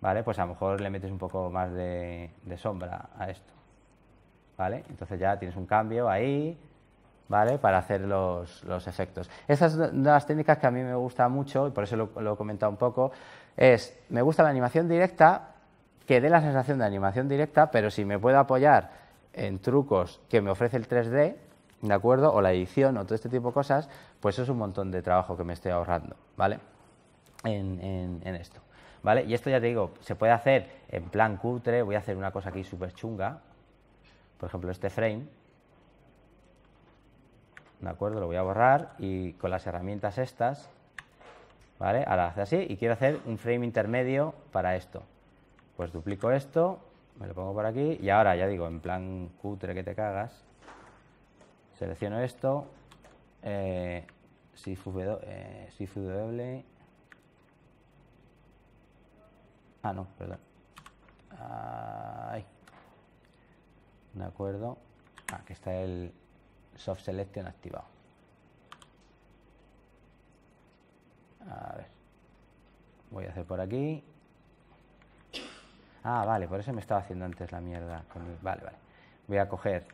Vale, pues a lo mejor le metes un poco más de, sombra a esto. Vale, entonces ya tienes un cambio ahí, ¿vale? Para hacer los, efectos. Estas son las técnicas que a mí me gusta mucho, y por eso lo, he comentado un poco, es, me gusta la animación directa, que dé la sensación de animación directa, pero si me puedo apoyar en trucos que me ofrece el 3D, ¿de acuerdo? O la edición o todo este tipo de cosas, pues es un montón de trabajo que me estoy ahorrando, ¿vale? En, en esto, ¿vale? Y esto ya te digo, se puede hacer en plan cutre, voy a hacer una cosa aquí súper chunga, por ejemplo este frame, ¿de acuerdo? Lo voy a borrar y con las herramientas estas, ¿vale? Ahora hace así y quiero hacer un frame intermedio para esto. Pues duplico esto, me lo pongo por aquí y ahora ya digo, en plan cutre que te cagas, Selecciono esto. Eh, si eh, shift Ah, no, perdón. De acuerdo. Aquí ah, está el soft selection activado. A ver. Voy a hacer por aquí. Ah, vale, por eso me estaba haciendo antes la mierda. Vale, vale. Voy a coger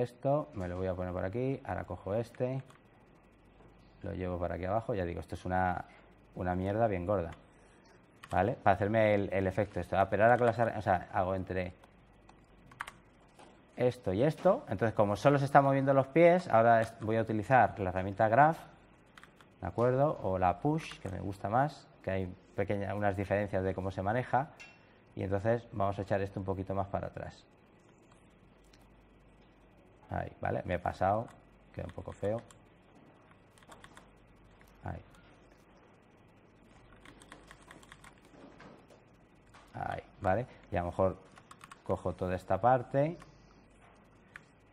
esto, me lo voy a poner por aquí, ahora cojo este, lo llevo para aquí abajo, ya digo, esto es una, mierda bien gorda, ¿vale? Para hacerme el, efecto esto, ah, pero ahora con hago entre esto y esto, entonces como solo se están moviendo los pies, ahora voy a utilizar la herramienta graph, ¿de acuerdo? O la push, que me gusta más, que hay pequeñas, unas diferencias de cómo se maneja, y entonces vamos a echar esto un poquito más para atrás. Ahí, ¿vale? Me he pasado. Queda un poco feo. Ahí. Ahí, ¿vale? Y a lo mejor cojo toda esta parte.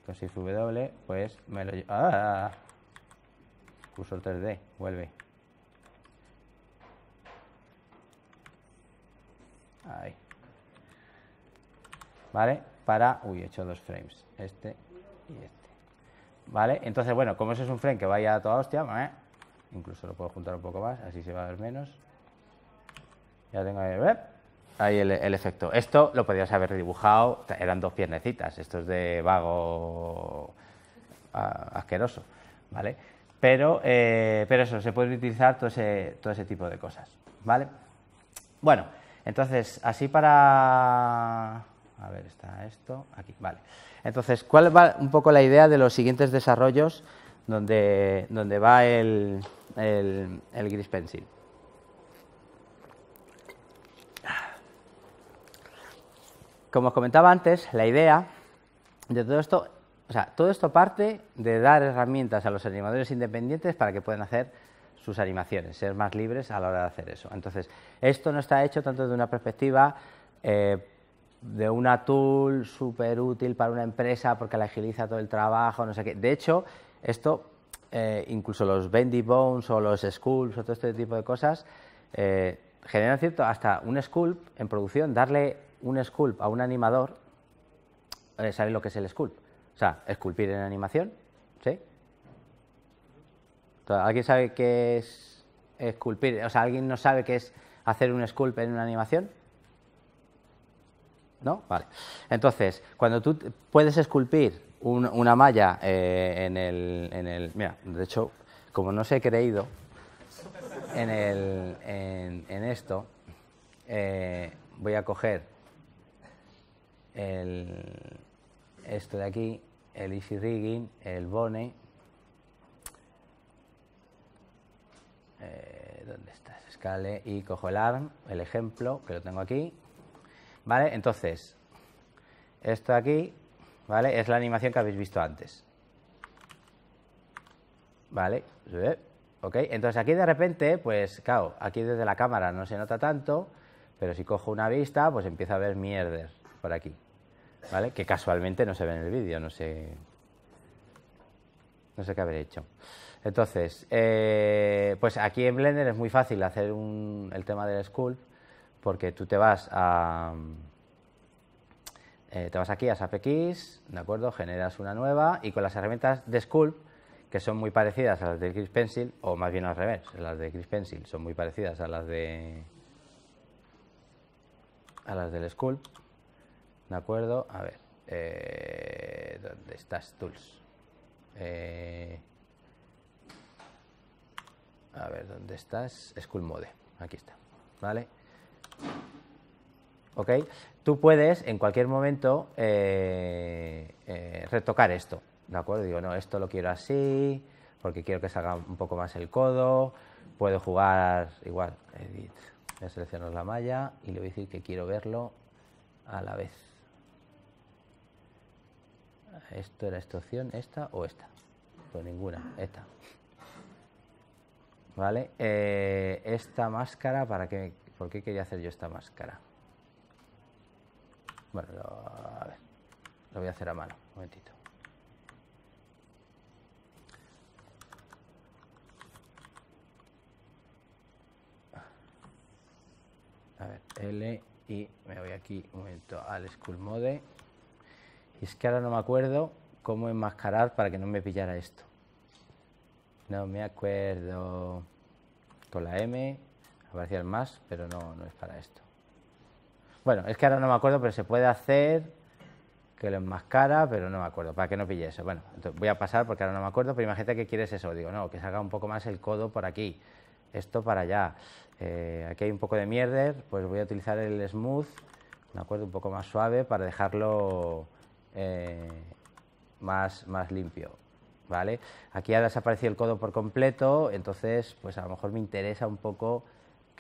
Con si W, pues me lo llevo. ¡Ah! Cursor 3D, vuelve. Ahí. ¿Vale? Para. Uy, he hecho dos frames. Este este. ¿Vale? Entonces, bueno, como eso es un frame que vaya a toda hostia, ¿eh? incluso lo puedo juntar un poco más, así se va a ver menos. Ya tengo ahí, ver ahí el, efecto. Esto lo podrías haber dibujado, eran dos piernecitas, esto es de vago asqueroso, ¿vale? Pero, eh, pero eso, se puede utilizar todo ese, todo ese tipo de cosas, ¿vale? Bueno, entonces, así para, a ver, está esto, aquí, vale. Entonces, ¿cuál va un poco la idea de los siguientes desarrollos donde, va el, el, Gris Pencil? Como os comentaba antes, la idea de todo esto, o sea, todo esto parte de dar herramientas a los animadores independientes para que puedan hacer sus animaciones, ser más libres a la hora de hacer eso. Entonces, esto no está hecho tanto desde una perspectiva eh, de una tool súper útil para una empresa porque la agiliza todo el trabajo, no sé qué. De hecho, esto, eh, incluso los bendy bones o los sculps o todo este tipo de cosas, eh, generan cierto, hasta un sculp en producción, darle un sculp a un animador, eh, ¿sabéis lo que es el sculp O sea, esculpir en animación, ¿sí? ¿Alguien sabe qué es esculpir? O sea, ¿alguien no sabe qué es hacer un sculp en una animación? Vale. Entonces, cuando tú puedes esculpir una malla eh, en, el, Mira, de hecho, como no se he creído en, el, en, esto, eh, voy a coger el, esto de aquí, el Easy Rigging, el Bone. Eh, ¿Dónde estás? Scale y cojo el ARM, el ejemplo, que lo tengo aquí, ¿Vale? Entonces, esto aquí, ¿vale? Es la animación que habéis visto antes. ¿Vale? ¿Eh? Ok, entonces aquí de repente, pues claro, aquí desde la cámara no se nota tanto, pero si cojo una vista, pues empieza a ver mierder por aquí. ¿Vale? Que casualmente no se ve en el vídeo, no sé. No sé qué haber hecho. Entonces, eh, pues aquí en Blender es muy fácil hacer un, el tema del school porque tú te vas a... Eh, te vas aquí a SAPX, ¿de acuerdo? Generas una nueva y con las herramientas de Sculpt, que son muy parecidas a las de Chris Pencil, o más bien al revés, las de Chris Pencil son muy parecidas a las de... a las del Sculpt, ¿de acuerdo? A ver, eh, ¿dónde estás, Tools? Eh, a ver, ¿dónde estás? Sculpt Mode, aquí está, ¿vale? ¿Ok? Tú puedes en cualquier momento eh, eh, retocar esto, ¿de acuerdo? Digo, no, esto lo quiero así, porque quiero que salga un poco más el codo, puedo jugar igual, edit, voy a seleccionar la malla y le voy a decir que quiero verlo a la vez. ¿Esto era esta opción, esta o esta? Pues ninguna, esta. ¿Vale? Eh, esta máscara, ¿para que ¿Por qué quería hacer yo esta máscara? Bueno, lo, a ver. Lo voy a hacer a mano. Un momentito. A ver, L y me voy aquí un momento al School Mode. Y es que ahora no me acuerdo cómo enmascarar para que no me pillara esto. No me acuerdo. Con la M aparecía el más, pero no, no es para esto. Bueno, es que ahora no me acuerdo, pero se puede hacer que lo enmascara, pero no me acuerdo, para que no pille eso. Bueno, voy a pasar porque ahora no me acuerdo, pero imagínate que quieres eso. Digo, no, que salga un poco más el codo por aquí, esto para allá. Eh, aquí hay un poco de mierder, pues voy a utilizar el smooth, me acuerdo, un poco más suave para dejarlo eh, más, más limpio. ¿Vale? Aquí ha desaparecido el codo por completo, entonces pues a lo mejor me interesa un poco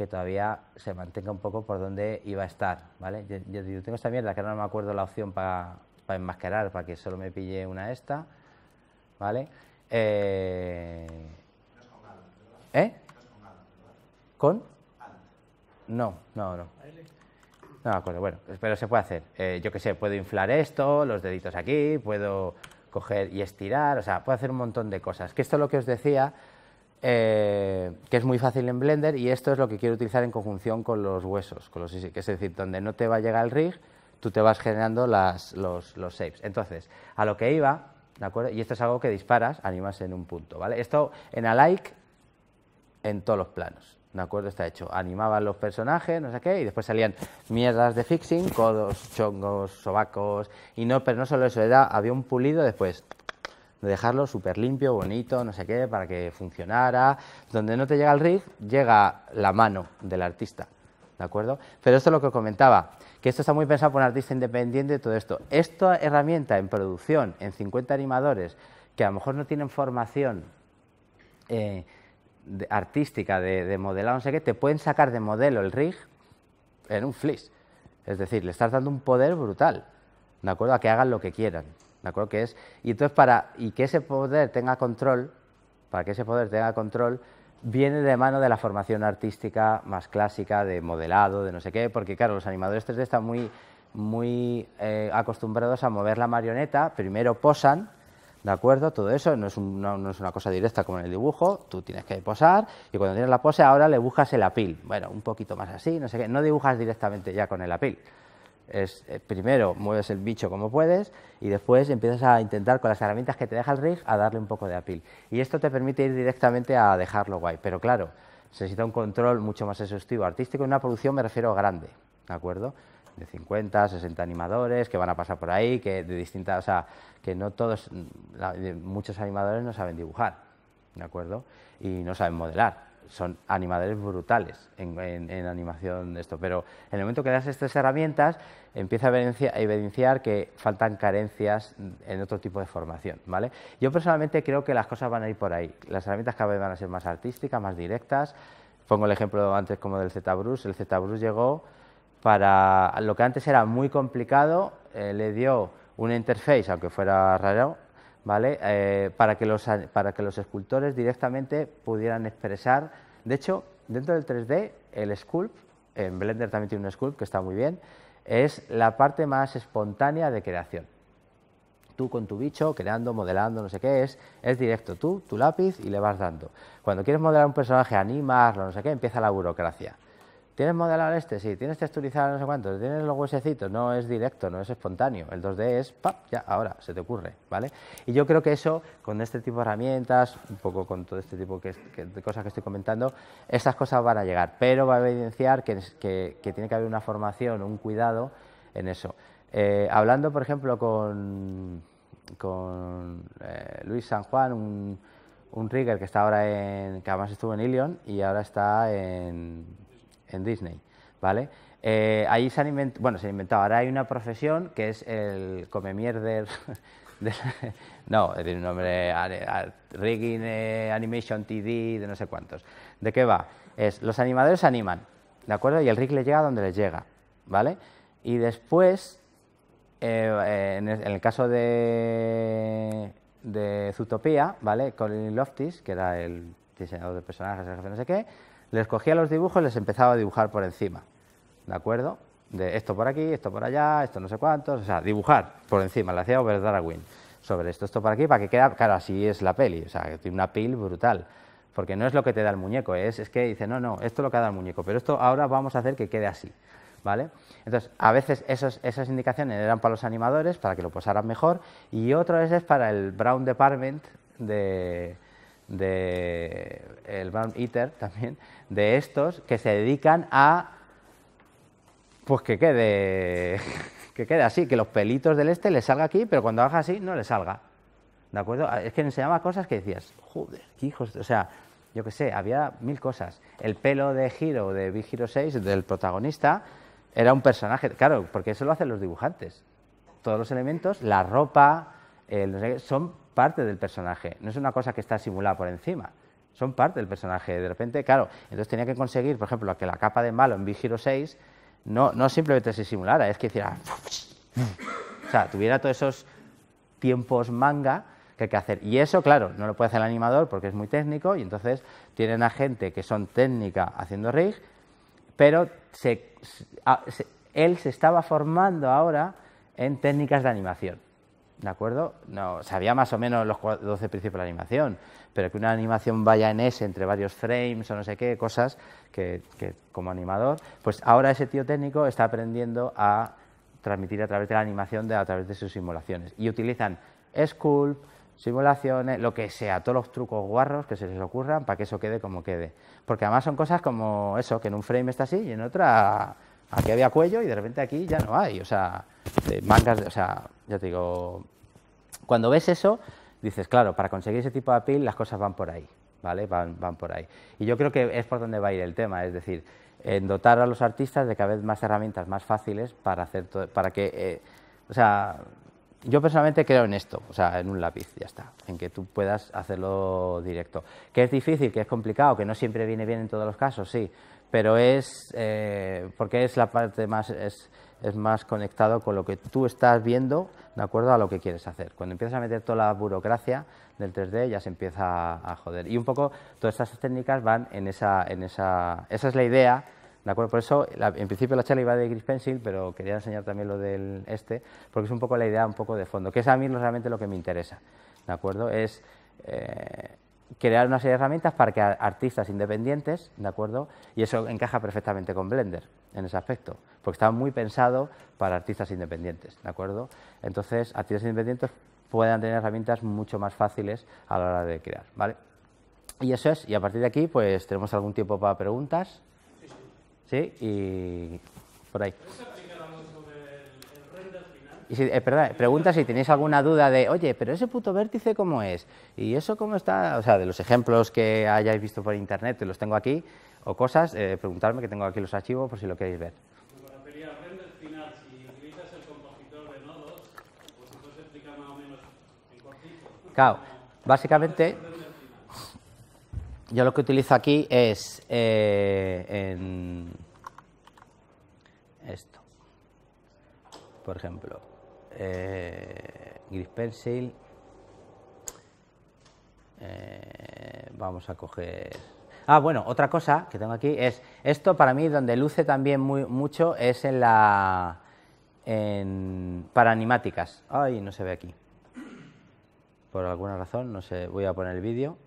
que todavía se mantenga un poco por donde iba a estar, ¿vale? Yo, tengo esta mierda que ahora no me acuerdo la opción para enmascarar, para que solo me pille una esta, ¿vale? Eh, eh... con No No, no, no. me acuerdo, bueno, pero se puede hacer. Eh, yo qué sé, puedo inflar esto, los deditos aquí, puedo coger y estirar, o sea, puedo hacer un montón de cosas. Que esto es lo que os decía eh, que es muy fácil en Blender y esto es lo que quiero utilizar en conjunción con los huesos, con los es decir, donde no te va a llegar el rig, tú te vas generando las, los, shapes. Entonces, a lo que iba, ¿de acuerdo? Y esto es algo que disparas, animas en un punto, ¿vale? Esto en Alike, en todos los planos, ¿de acuerdo? Está hecho. Animaban los personajes, no sé qué, y después salían mierdas de fixing, codos, chongos, sobacos, y no, pero no solo eso, había un pulido después, de dejarlo súper limpio, bonito, no sé qué, para que funcionara. Donde no te llega el rig, llega la mano del artista. ¿De acuerdo? Pero esto es lo que comentaba, que esto está muy pensado por un artista independiente y todo esto. Esta herramienta en producción, en 50 animadores, que a lo mejor no tienen formación eh, artística de, modelar, modelado, no sé qué, te pueden sacar de modelo el rig en un flis. Es decir, le estás dando un poder brutal, ¿de acuerdo? A que hagan lo que quieran. ¿De acuerdo? Que es, y entonces, para que ese poder tenga control, para que ese poder tenga control, viene de mano de la formación artística más clásica, de modelado, de no sé qué, porque claro, los animadores 3D están muy, muy eh, acostumbrados a mover la marioneta, primero posan, ¿de acuerdo? Todo eso no es, es, una cosa directa como en el dibujo, tú tienes que posar y cuando tienes la pose ahora le buscas el apil, bueno, un poquito más así, no sé qué, no dibujas directamente ya con el apil, es eh, primero mueves el bicho como puedes y después empiezas a intentar con las herramientas que te deja el rig a darle un poco de apil. Y esto te permite ir directamente a dejarlo guay, pero claro, se necesita un control mucho más exhaustivo. Artístico en una producción me refiero a grande, ¿de acuerdo? De 50, 60 animadores que van a pasar por ahí, que de distintas, que no todos, muchos animadores no saben dibujar, ¿de acuerdo? Y no saben modelar son animadores brutales en, animación de esto, pero en el momento que das estas herramientas empieza a evidenciar que faltan carencias en otro tipo de formación, Yo personalmente creo que las cosas van a ir por ahí, las herramientas cada vez van a ser más artísticas, más directas, pongo el ejemplo antes como del ZBrush, el ZBrush llegó para lo que antes era muy complicado, eh, le dio una interface, aunque fuera raro, ¿vale? Eh, para, que los, para que los escultores directamente pudieran expresar. De hecho, dentro del 3D, el sculpt, en Blender también tiene un sculpt que está muy bien, es la parte más espontánea de creación. Tú con tu bicho, creando, modelando, no sé qué es, es directo tú, tu lápiz y le vas dando. Cuando quieres modelar un personaje, animarlo no sé qué, empieza la burocracia. ¿Tienes modelar este? Sí. ¿Tienes texturizar no sé cuánto, ¿Tienes los huesecitos? No es directo, no es espontáneo. El 2D es, ¡pap! Ya, ahora, se te ocurre, ¿vale? Y yo creo que eso, con este tipo de herramientas, un poco con todo este tipo de cosas que estoy comentando, esas cosas van a llegar, pero va a evidenciar que, tiene que haber una formación, un cuidado en eso. Eh, hablando, por ejemplo, con, con eh, Luis San Juan, un, un rigger que está ahora en, que además estuvo en Ilion y ahora está en, en Disney. ¿Vale? Eh, ahí se han inventado, bueno, se ha inventado, ahora hay una profesión que es el come mierder, no, tiene un nombre, rigging eh, animation TV, de no sé cuántos. ¿De qué va? Es, los animadores animan, ¿de acuerdo? Y el rig le llega donde les llega, ¿vale? Y después, eh, en, el, caso de, de Zootopia, ¿vale? Colin Loftis, que era el diseñador de personajes, el jefe no sé qué, les cogía los dibujos y les empezaba a dibujar por encima, ¿de acuerdo? De esto por aquí, esto por allá, esto no sé cuántos, o sea, dibujar por encima, le hacía Over Darwin sobre esto, esto por aquí, para que quede, claro, así es la peli, o sea, tiene una piel brutal, porque no es lo que te da el muñeco, es, que dice, no, no, esto es lo que da el muñeco, pero esto ahora vamos a hacer que quede así, ¿vale? Entonces, a veces esas indicaciones eran para los animadores, para que lo posaran mejor, y otra vez es para el Brown Department de de el Brown Eater también, de estos que se dedican a pues que quede que quede así, que los pelitos del este le salga aquí, pero cuando baja así no le salga. ¿De acuerdo? Ah, es que enseñaba cosas que decías, joder, qué hijos, o sea, yo qué sé, había mil cosas. El pelo de giro de Big Hero 6, del protagonista, era un personaje, claro, porque eso lo hacen los dibujantes. Todos los elementos, la ropa, son parte del personaje, no es una cosa que está simulada por encima, son parte del personaje. De repente, claro, entonces tenía que conseguir, por ejemplo, que la capa de malo en Big Hero 6 no, no simplemente se simulara, es que hiciera... O sea, tuviera todos esos tiempos manga que hay que hacer. Y eso, claro, no lo puede hacer el animador porque es muy técnico y entonces tienen a gente que son técnica haciendo rig, pero él se estaba formando ahora en técnicas de animación. ¿de acuerdo? No, sabía más o menos los 12 principios de la animación, pero que una animación vaya en ese, entre varios frames o no sé qué, cosas que, como animador, pues ahora ese tío técnico está aprendiendo a transmitir a través de la animación, de, a través de sus simulaciones. Y utilizan Sculpt, simulaciones, lo que sea, todos los trucos guarros que se les ocurran para que eso quede como quede. Porque además son cosas como eso, que en un frame está así y en otra aquí había cuello y de repente aquí ya no hay. O sea, mangas, de, o sea, ya te digo, cuando ves eso, dices, claro, para conseguir ese tipo de appeal las cosas van por ahí, ¿vale? Van, van por ahí. Y yo creo que es por donde va a ir el tema, es decir, en dotar a los artistas de cada vez más herramientas más fáciles para hacer todo, para que, eh, o sea, yo personalmente creo en esto, o sea, en un lápiz, ya está, en que tú puedas hacerlo directo. Que es difícil, que es complicado, que no siempre viene bien en todos los casos, sí, pero es, eh, porque es la parte más, es más conectado con lo que tú estás viendo de acuerdo a lo que quieres hacer. Cuando empiezas a meter toda la burocracia del 3D ya se empieza a, joder. Y un poco todas estas técnicas van en esa, en esa, esa es la idea, ¿de acuerdo? Por eso en principio la charla iba de Gris Pencil, pero quería enseñar también lo del este, porque es un poco la idea un poco de fondo, que es a mí realmente lo que me interesa, ¿de acuerdo? Es... Eh, crear una serie de herramientas para que artistas independientes, ¿de acuerdo? Y eso encaja perfectamente con Blender en ese aspecto, porque está muy pensado para artistas independientes, ¿de acuerdo? Entonces, artistas independientes puedan tener herramientas mucho más fáciles a la hora de crear, ¿vale? Y eso es, y a partir de aquí, pues tenemos algún tiempo para preguntas, ¿sí? Y por ahí. Eh, pregunta si tenéis alguna duda de, oye, pero ese puto vértice cómo es, y eso cómo está, o sea, de los ejemplos que hayáis visto por internet, los tengo aquí, o cosas, eh, preguntarme que tengo aquí los archivos por si lo queréis ver. Claro, básicamente yo lo que utilizo aquí es eh, en esto, por ejemplo. Eh, Gris Pencil. Eh, vamos a coger... Ah, bueno, otra cosa que tengo aquí es, esto para mí donde luce también muy, mucho es en la... En, para animáticas. Ay, no se ve aquí. Por alguna razón, no sé, voy a poner el vídeo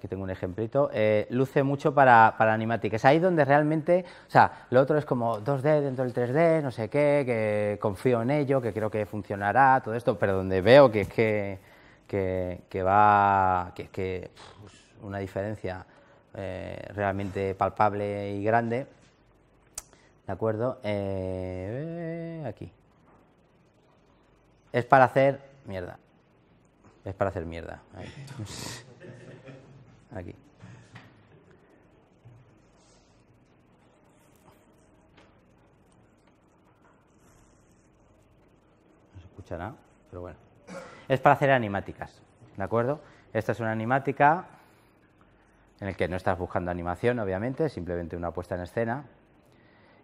que tengo un ejemplito, eh, luce mucho para, para Es Ahí donde realmente, o sea, lo otro es como 2D dentro del 3D, no sé qué, que confío en ello, que creo que funcionará, todo esto, pero donde veo que es que, que, va, que es que pues, una diferencia eh, realmente palpable y grande, ¿de acuerdo? Eh, aquí. Es para hacer mierda. Es para hacer mierda. Aquí. No se escucha nada, pero bueno. Es para hacer animáticas, ¿de acuerdo? Esta es una animática en la que no estás buscando animación, obviamente, simplemente una puesta en escena.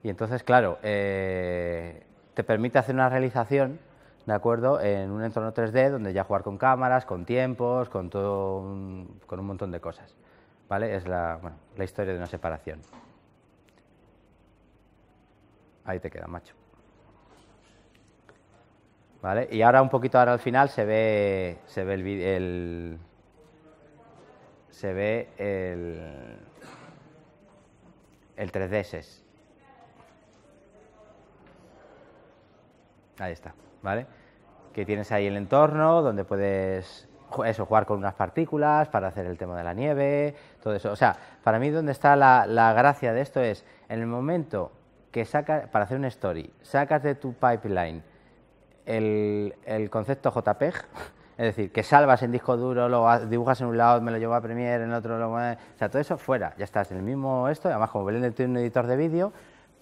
Y entonces, claro, eh, te permite hacer una realización ¿de acuerdo? En un entorno 3D donde ya jugar con cámaras, con tiempos, con, todo un, con un montón de cosas. ¿Vale? Es la, la historia de una separación. Ahí te queda, macho. ¿Vale? Y ahora un poquito ahora al final se ve, se ve el, el se ve el, el 3DS. E Ahí está. ¿vale? Que tienes ahí el entorno donde puedes eso, jugar con unas partículas para hacer el tema de la nieve, todo eso. O sea, para mí donde está la, la gracia de esto es en el momento que sacas, para hacer una story, sacas de tu pipeline el, concepto JPEG, es decir, que salvas en disco duro, lo dibujas en un lado, me lo llevo a Premiere, en otro, lo... Eh, o sea, todo eso fuera, ya estás en el mismo esto, además como Belén tiene un editor de vídeo,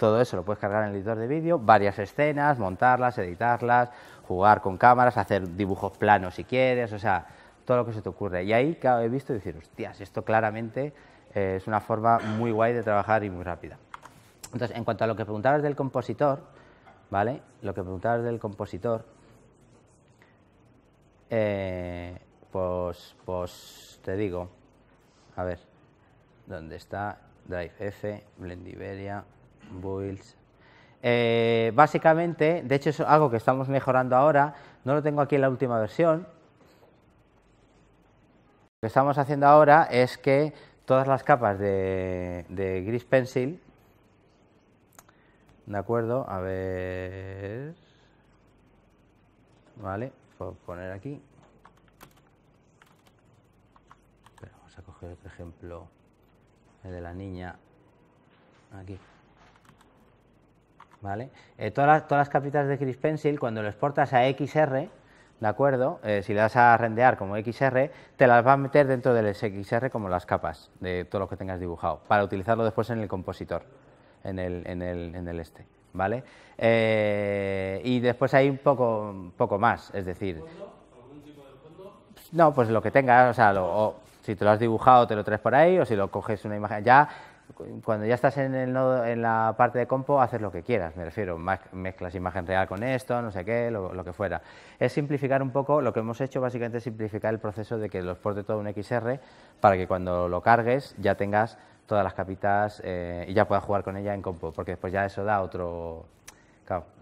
todo eso lo puedes cargar en el editor de vídeo, varias escenas, montarlas, editarlas, jugar con cámaras, hacer dibujos planos si quieres, o sea, todo lo que se te ocurre. Y ahí he visto decir, hostias, esto claramente eh, es una forma muy guay de trabajar y muy rápida. Entonces, en cuanto a lo que preguntabas del compositor, ¿vale? Lo que preguntabas del compositor, eh, pues, pues te digo, a ver, ¿dónde está? Drive F, Blendiveria, Builds. Eh, básicamente, de hecho es algo que estamos mejorando ahora, no lo tengo aquí en la última versión. Lo que estamos haciendo ahora es que todas las capas de, Gris Pencil, de acuerdo, a ver, vale, puedo poner aquí. vamos a coger otro ejemplo, el de la niña, aquí. ¿vale? Eh, todas, las, todas las de Crisp Pencil, cuando lo exportas a XR, ¿de acuerdo? Eh, si le das a rendear como XR, te las va a meter dentro del XR como las capas de todo lo que tengas dibujado, para utilizarlo después en el compositor, en el, en el, en el este, ¿vale? Eh, y después hay un poco, más, es decir... ¿Algún tipo de fondo? No, pues lo que tengas, o sea, si te lo has dibujado, te lo traes por ahí, o si lo coges una imagen ya cuando ya estás en, en la parte de compo, haces lo que quieras, me refiero, mezclas imagen real con esto, no sé qué, lo, que fuera. Es simplificar un poco, lo que hemos hecho básicamente es simplificar el proceso de que lo exporte todo un XR para que cuando lo cargues ya tengas todas las capitas eh, y ya puedas jugar con ella en compo, porque después ya eso da otro...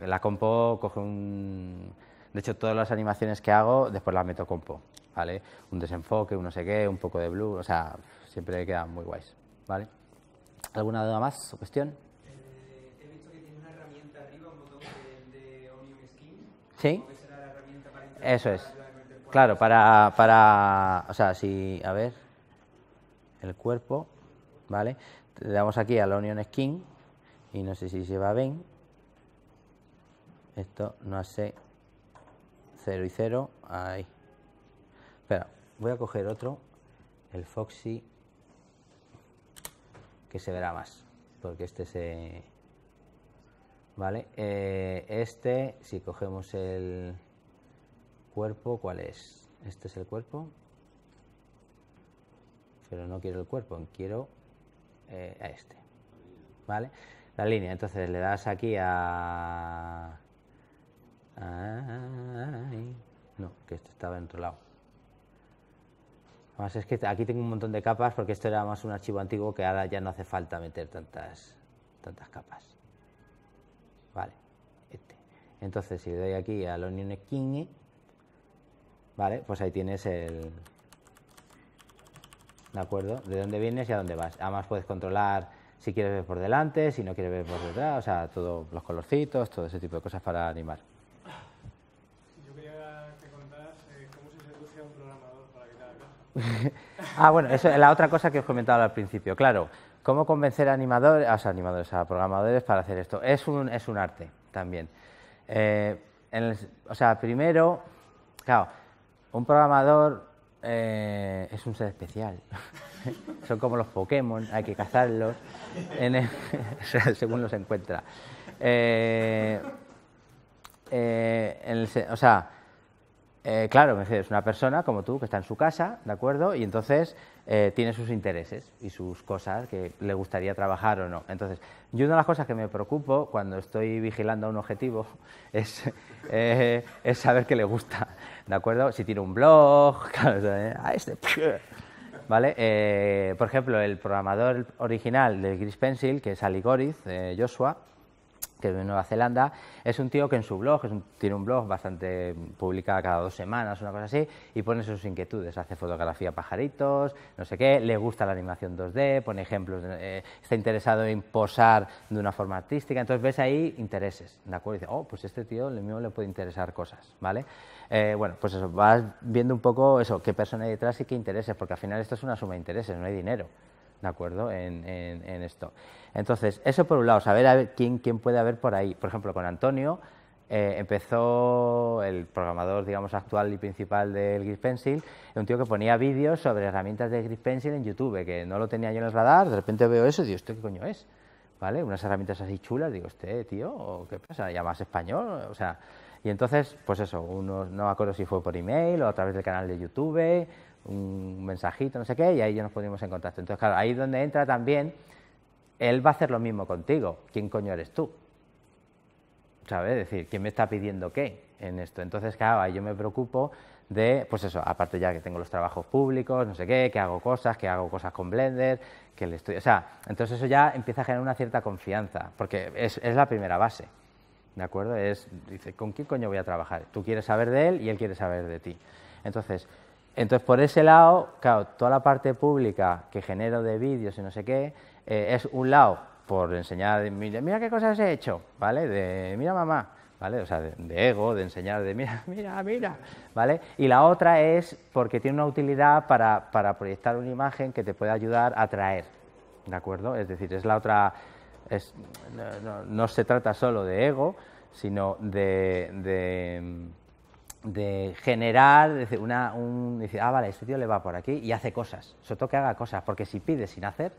la compo coge un... De hecho, todas las animaciones que hago, después las meto compo, ¿vale? Un desenfoque, un no sé qué, un poco de blue, o sea, siempre queda muy guays, ¿vale? ¿Alguna duda más o cuestión? Eh, he visto que tiene una herramienta arriba, un botón de, de Onion Skin. Sí. Será la herramienta para Eso es. claro, para, para, o sea, si, a ver, el cuerpo, ¿vale? Le damos aquí a la Onion Skin y no sé si se va bien. Esto no hace 0 y 0, ahí. Espera, voy a coger otro, el Foxy que se verá más, porque este se... ¿Vale? Eh, este, si cogemos el cuerpo, ¿cuál es? Este es el cuerpo. Pero no quiero el cuerpo, quiero eh, a este. ¿Vale? La línea, entonces le das aquí a... no, que esto estaba en otro lado. Además, es que aquí tengo un montón de capas porque esto era más un archivo antiguo que ahora ya no hace falta meter tantas, tantas capas. Vale. Este. Entonces, si doy aquí a Onion King, vale, pues ahí tienes el... ¿De acuerdo? De dónde vienes y a dónde vas. Además, puedes controlar si quieres ver por delante, si no quieres ver por detrás, o sea, todos los colorcitos, todo ese tipo de cosas para animar. ah, bueno, eso es la otra cosa que os comentaba al principio. Claro, cómo convencer a animadores, a, animadores, a programadores para hacer esto. Es un, arte también. Eh, o sea, primero, claro, un programador eh, es un ser especial. Son como los Pokémon, hay que cazarlos según los encuentra. Eh, o sea, eh, claro, es una persona como tú que está en su casa, ¿de acuerdo? Y entonces eh, tiene sus intereses y sus cosas que le gustaría trabajar o no. Entonces, yo una de las cosas que me preocupo cuando estoy vigilando a un objetivo eh, es, saber qué le gusta, ¿de acuerdo? Si tiene un blog, este... ¿Vale? por ejemplo, el programador original de Gris Pencil, que es Ali Joshua, que es de Nueva Zelanda, es un tío que en su blog, tiene un blog bastante, publicado cada dos semanas, una cosa así, y pone sus inquietudes, hace fotografía pajaritos, no sé qué, le gusta la animación 2D, pone ejemplos, eh, está interesado en posar de una forma artística, entonces ves ahí intereses, ¿de acuerdo? Y dice, oh, pues este tío lo mismo le puede interesar cosas, ¿vale? Eh, bueno, pues eso, vas viendo un poco eso, qué persona hay detrás y qué intereses, porque al final esto es una suma de intereses, no hay dinero. ¿de acuerdo? En, esto. Entonces, eso por un lado, saber a ver quién, quién puede haber por ahí. Por ejemplo, con Antonio eh, empezó el programador, digamos, actual y principal del Grip Pencil, un tío que ponía vídeos sobre herramientas de Grip Pencil en YouTube, que no lo tenía yo en el radar, de repente veo eso y digo, ¿esto qué coño es? ¿Vale? Unas herramientas así chulas, digo, este tío, ¿qué pasa? ¿Llamas español? O sea, y entonces, pues eso, uno, no me acuerdo si fue por email o a través del canal de YouTube un mensajito, no sé qué, y ahí ya nos ponemos en contacto. Entonces, claro, ahí donde entra también, él va a hacer lo mismo contigo. ¿Quién coño eres tú? ¿Sabes? Es decir, ¿quién me está pidiendo qué en esto? Entonces, claro, ahí yo me preocupo de, pues eso, aparte ya que tengo los trabajos públicos, no sé qué, que hago cosas, que hago cosas con Blender, que le estoy, o sea, entonces eso ya empieza a generar una cierta confianza, porque es, es la primera base, ¿de acuerdo? Es, dice, ¿con quién coño voy a trabajar? Tú quieres saber de él y él quiere saber de ti. Entonces, entonces, por ese lado, claro, toda la parte pública que genero de vídeos y no sé qué, eh, es un lado por enseñar, mira, mira qué cosas he hecho, ¿vale? De, mira mamá, ¿vale? O sea, de, ego, de enseñar, de mira, mira, mira, ¿vale? Y la otra es porque tiene una utilidad para, proyectar una imagen que te puede ayudar a atraer, ¿de acuerdo? Es decir, es la otra, no, se trata solo de ego, sino de de generar, de una, un, ah, vale, este tío le va por aquí y hace cosas, sobre todo que haga cosas, porque si pide sin hacer,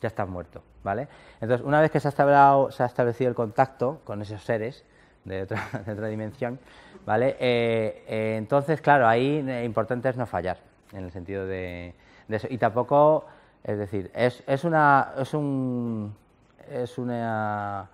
ya estás muerto, ¿vale? Entonces, una vez que se ha establecido, se ha establecido el contacto con esos seres de otra, de otra dimensión, ¿vale? Eh, eh, entonces, claro, ahí lo eh, importante es no fallar, en el sentido de, eso. Y tampoco, es decir, es, es una... Es un, es una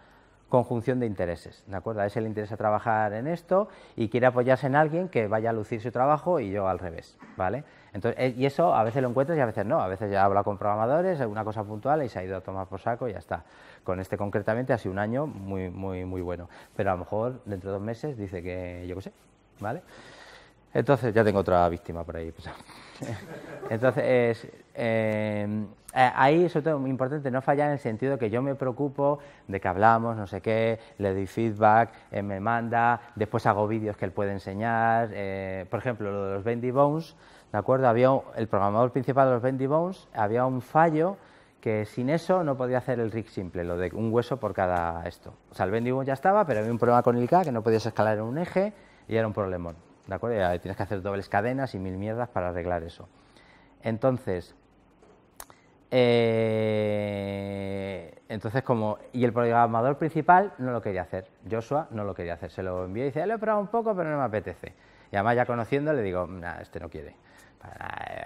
conjunción de intereses, ¿de acuerdo? A ese le interesa trabajar en esto y quiere apoyarse en alguien que vaya a lucir su trabajo y yo al revés, ¿vale? Entonces, eh, y eso a veces lo encuentras y a veces no, a veces ya habla con programadores, alguna cosa puntual y se ha ido a tomar por saco y ya está. Con este concretamente hace un año muy, muy, muy bueno, pero a lo mejor dentro de dos meses dice que yo qué sé, ¿vale? Entonces ya tengo otra víctima por ahí. Pues. Entonces, eh, eh, ahí, es todo, muy importante no fallar en el sentido que yo me preocupo de que hablamos, no sé qué, le doy feedback, eh, me manda, después hago vídeos que él puede enseñar. Eh, por ejemplo, lo de los Bendy Bones, ¿de acuerdo? Había el programador principal de los Bendy Bones, había un fallo que sin eso no podía hacer el rig simple, lo de un hueso por cada esto. O sea, el Bendy Bones ya estaba, pero había un problema con el K que no podías escalar en un eje y era un problemón. ¿de acuerdo? tienes que hacer dobles cadenas y mil mierdas para arreglar eso. Entonces, eh, entonces como, y el programador principal no lo quería hacer, Joshua no lo quería hacer, se lo envió y dice, eh, lo he probado un poco, pero no me apetece. Y además ya conociendo le digo, nah, este no quiere,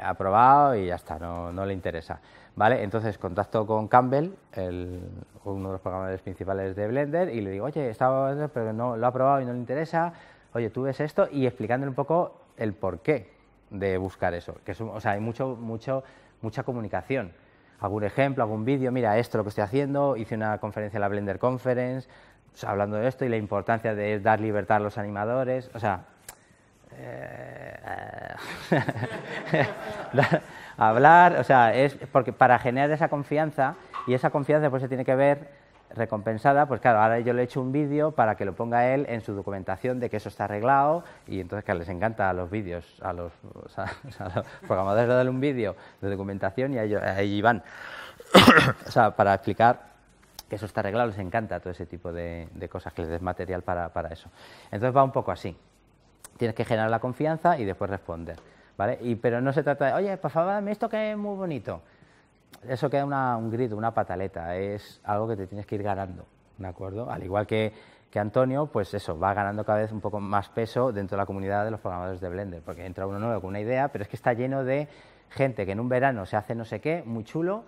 ha probado y ya está, no, le interesa. ¿Vale? Entonces contacto con Campbell, uno de los programadores principales de Blender, y le digo, oye, estaba, pero no, lo ha probado y no le interesa, oye, tú ves esto y explicándole un poco el porqué de buscar eso. Que o sea, hay mucho, mucho, mucha comunicación. Algún ejemplo, algún vídeo, mira, esto lo que estoy haciendo, hice una conferencia en la Blender Conference, hablando de esto y la importancia de dar libertad a los animadores, o sea, eh, eh, hablar, o sea, es porque para generar esa confianza y esa confianza pues se tiene que ver recompensada, pues claro, ahora yo le he hecho un vídeo para que lo ponga él en su documentación de que eso está arreglado y entonces que les encanta a los vídeos, a los, programadores de programadores darle un vídeo de documentación y ahí, van. o sea, para explicar que eso está arreglado les encanta todo ese tipo de, cosas, que les des material para, eso. Entonces va un poco así. Tienes que generar la confianza y después responder. ¿Vale? pero no se trata de, oye, por favor, dame esto que es muy bonito eso queda un grito, una pataleta, es algo que te tienes que ir ganando, ¿de acuerdo? Al igual que, que, Antonio, pues eso, va ganando cada vez un poco más peso dentro de la comunidad de los programadores de Blender, porque entra uno nuevo con una idea, pero es que está lleno de gente que en un verano se hace no sé qué, muy chulo,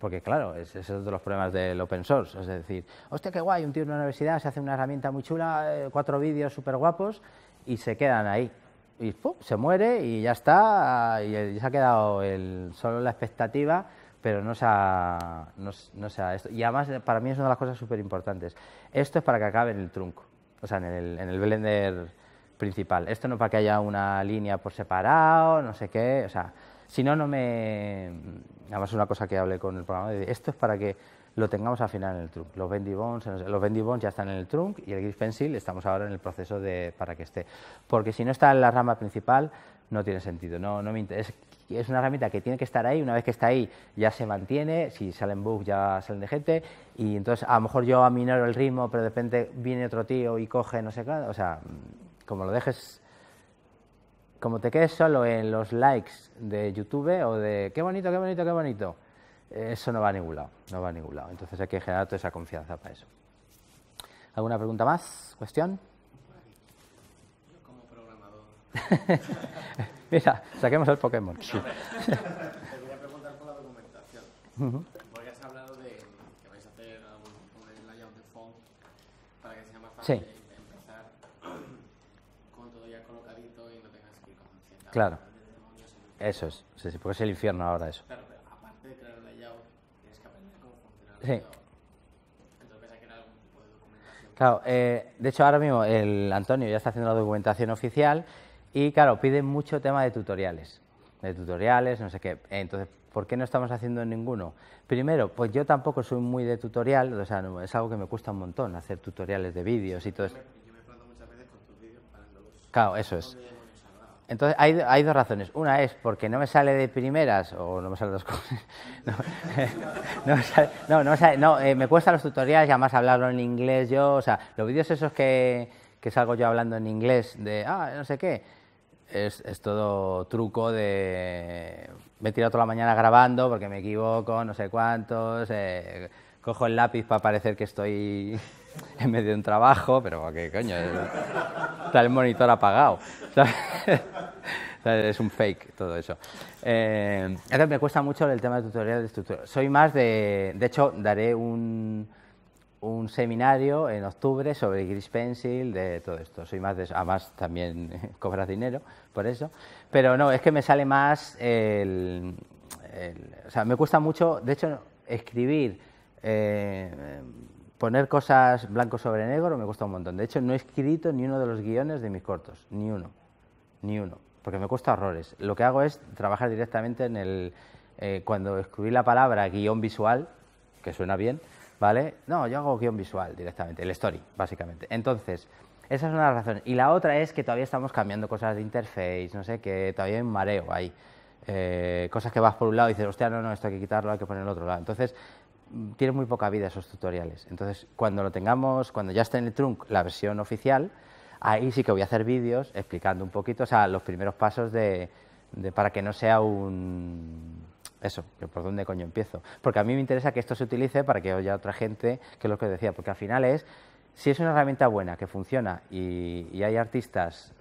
porque claro, ese es otro de los problemas del open source, es decir, hostia, qué guay, un tío en una universidad se hace una herramienta muy chula, eh, cuatro vídeos súper guapos, y se quedan ahí, y se muere y ya está, y eh, se ha quedado solo la expectativa pero no sea, no, esto. Y además, eh, para mí es una de las cosas súper importantes. Esto es para que acabe en el trunk, o sea, en el, en el blender principal. Esto no para que haya una línea por separado, no sé qué, o sea, si no, no me... Además, una cosa que hablé con el programa, esto es para que lo tengamos al final en el trunk. Los bendy bones los bendy ya están en el trunk y el grip pencil estamos ahora en el proceso de, para que esté. Porque si no está en la rama principal, no tiene sentido. No, no me es una herramienta que tiene que estar ahí, una vez que está ahí ya se mantiene, si salen bugs ya salen de gente, y entonces a lo mejor yo aminoro el ritmo, pero de repente viene otro tío y coge no sé qué, o sea, como lo dejes, como te quedes solo en los likes de YouTube o de qué bonito, qué bonito, qué bonito, eso no va a ningún lado, no va a ningún lado. Entonces hay que generar toda esa confianza para eso. ¿Alguna pregunta más? ¿Cuestión? Mira, saquemos el Pokémon. te voy quería preguntar por la documentación. Uh -huh. Porque has hablado de que vais a hacer un layout de font para que sea más fácil empezar con todo ya colocadito y no tengas que ir con Claro. Eso es, porque es el infierno ahora eso. Claro, pero aparte de crear el layout, tienes que aprender cómo funciona el layout. Sí. Claro, eh, de hecho ahora mismo el Antonio ya está haciendo la documentación oficial y claro, piden mucho tema de tutoriales, de tutoriales, no sé qué. Entonces, ¿por qué no estamos haciendo ninguno? Primero, pues yo tampoco soy muy de tutorial, o sea, es algo que me cuesta un montón hacer tutoriales de vídeos y todo eso. Claro, eso es. Entonces, hay, dos razones. Una es porque no me sale de primeras, o no me salen dos cosas. No, no, me sale, no, eh, me, cuesta los tutoriales y además hablarlo en inglés yo. O sea, los vídeos esos que, que salgo yo hablando en inglés de, ah, no sé qué, es, es, todo truco de... Me he tirado toda la mañana grabando porque me equivoco, no sé cuántos, eh, cojo el lápiz para parecer que estoy en medio de un trabajo, pero qué coño, está el monitor apagado, es un fake todo eso. Eh, me cuesta mucho el tema de tutoriales de estructura. Soy más de... De hecho, daré un un seminario en octubre sobre Gris Pencil, de todo esto. Soy más de además también cobras dinero por eso, pero no, es que me sale más el, o sea, me cuesta mucho, de hecho, escribir, eh, poner cosas blanco sobre negro me cuesta un montón. De hecho, no he escrito ni uno de los guiones de mis cortos, ni uno, ni uno, porque me cuesta horrores. Lo que hago es trabajar directamente en el, eh, cuando escribí la palabra guión visual, que suena bien, ¿vale? No, yo hago guión visual directamente, el story, básicamente. Entonces, esa es una razón. Y la otra es que todavía estamos cambiando cosas de interface, no sé, que todavía hay un mareo ahí. Eh, cosas que vas por un lado y dices, hostia, no, no, esto hay que quitarlo, hay que ponerlo el otro lado. Entonces, tiene muy poca vida esos tutoriales. Entonces, cuando lo tengamos, cuando ya esté en el trunk la versión oficial, ahí sí que voy a hacer vídeos explicando un poquito, o sea, los primeros pasos de para que no sea un eso, por dónde coño empiezo. Porque a mí me interesa que esto se utilice para que haya otra gente, que es lo que decía, porque al final es, si es una herramienta buena, que funciona, y, hay artistas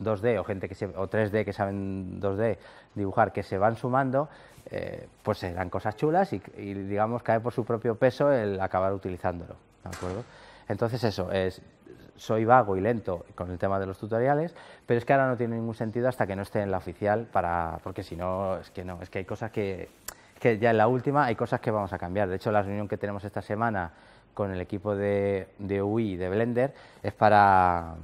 2D o gente que se, o 3D que saben 2D dibujar, que se van sumando, eh, pues serán cosas chulas y, y, digamos, cae por su propio peso el acabar utilizándolo, ¿de acuerdo? Entonces eso, es soy vago y lento con el tema de los tutoriales, pero es que ahora no tiene ningún sentido hasta que no esté en la oficial, para, porque si no, es que no, es que hay cosas que, que ya en la última hay cosas que vamos a cambiar. De hecho, la reunión que tenemos esta semana con el equipo de, de UI de Blender es para...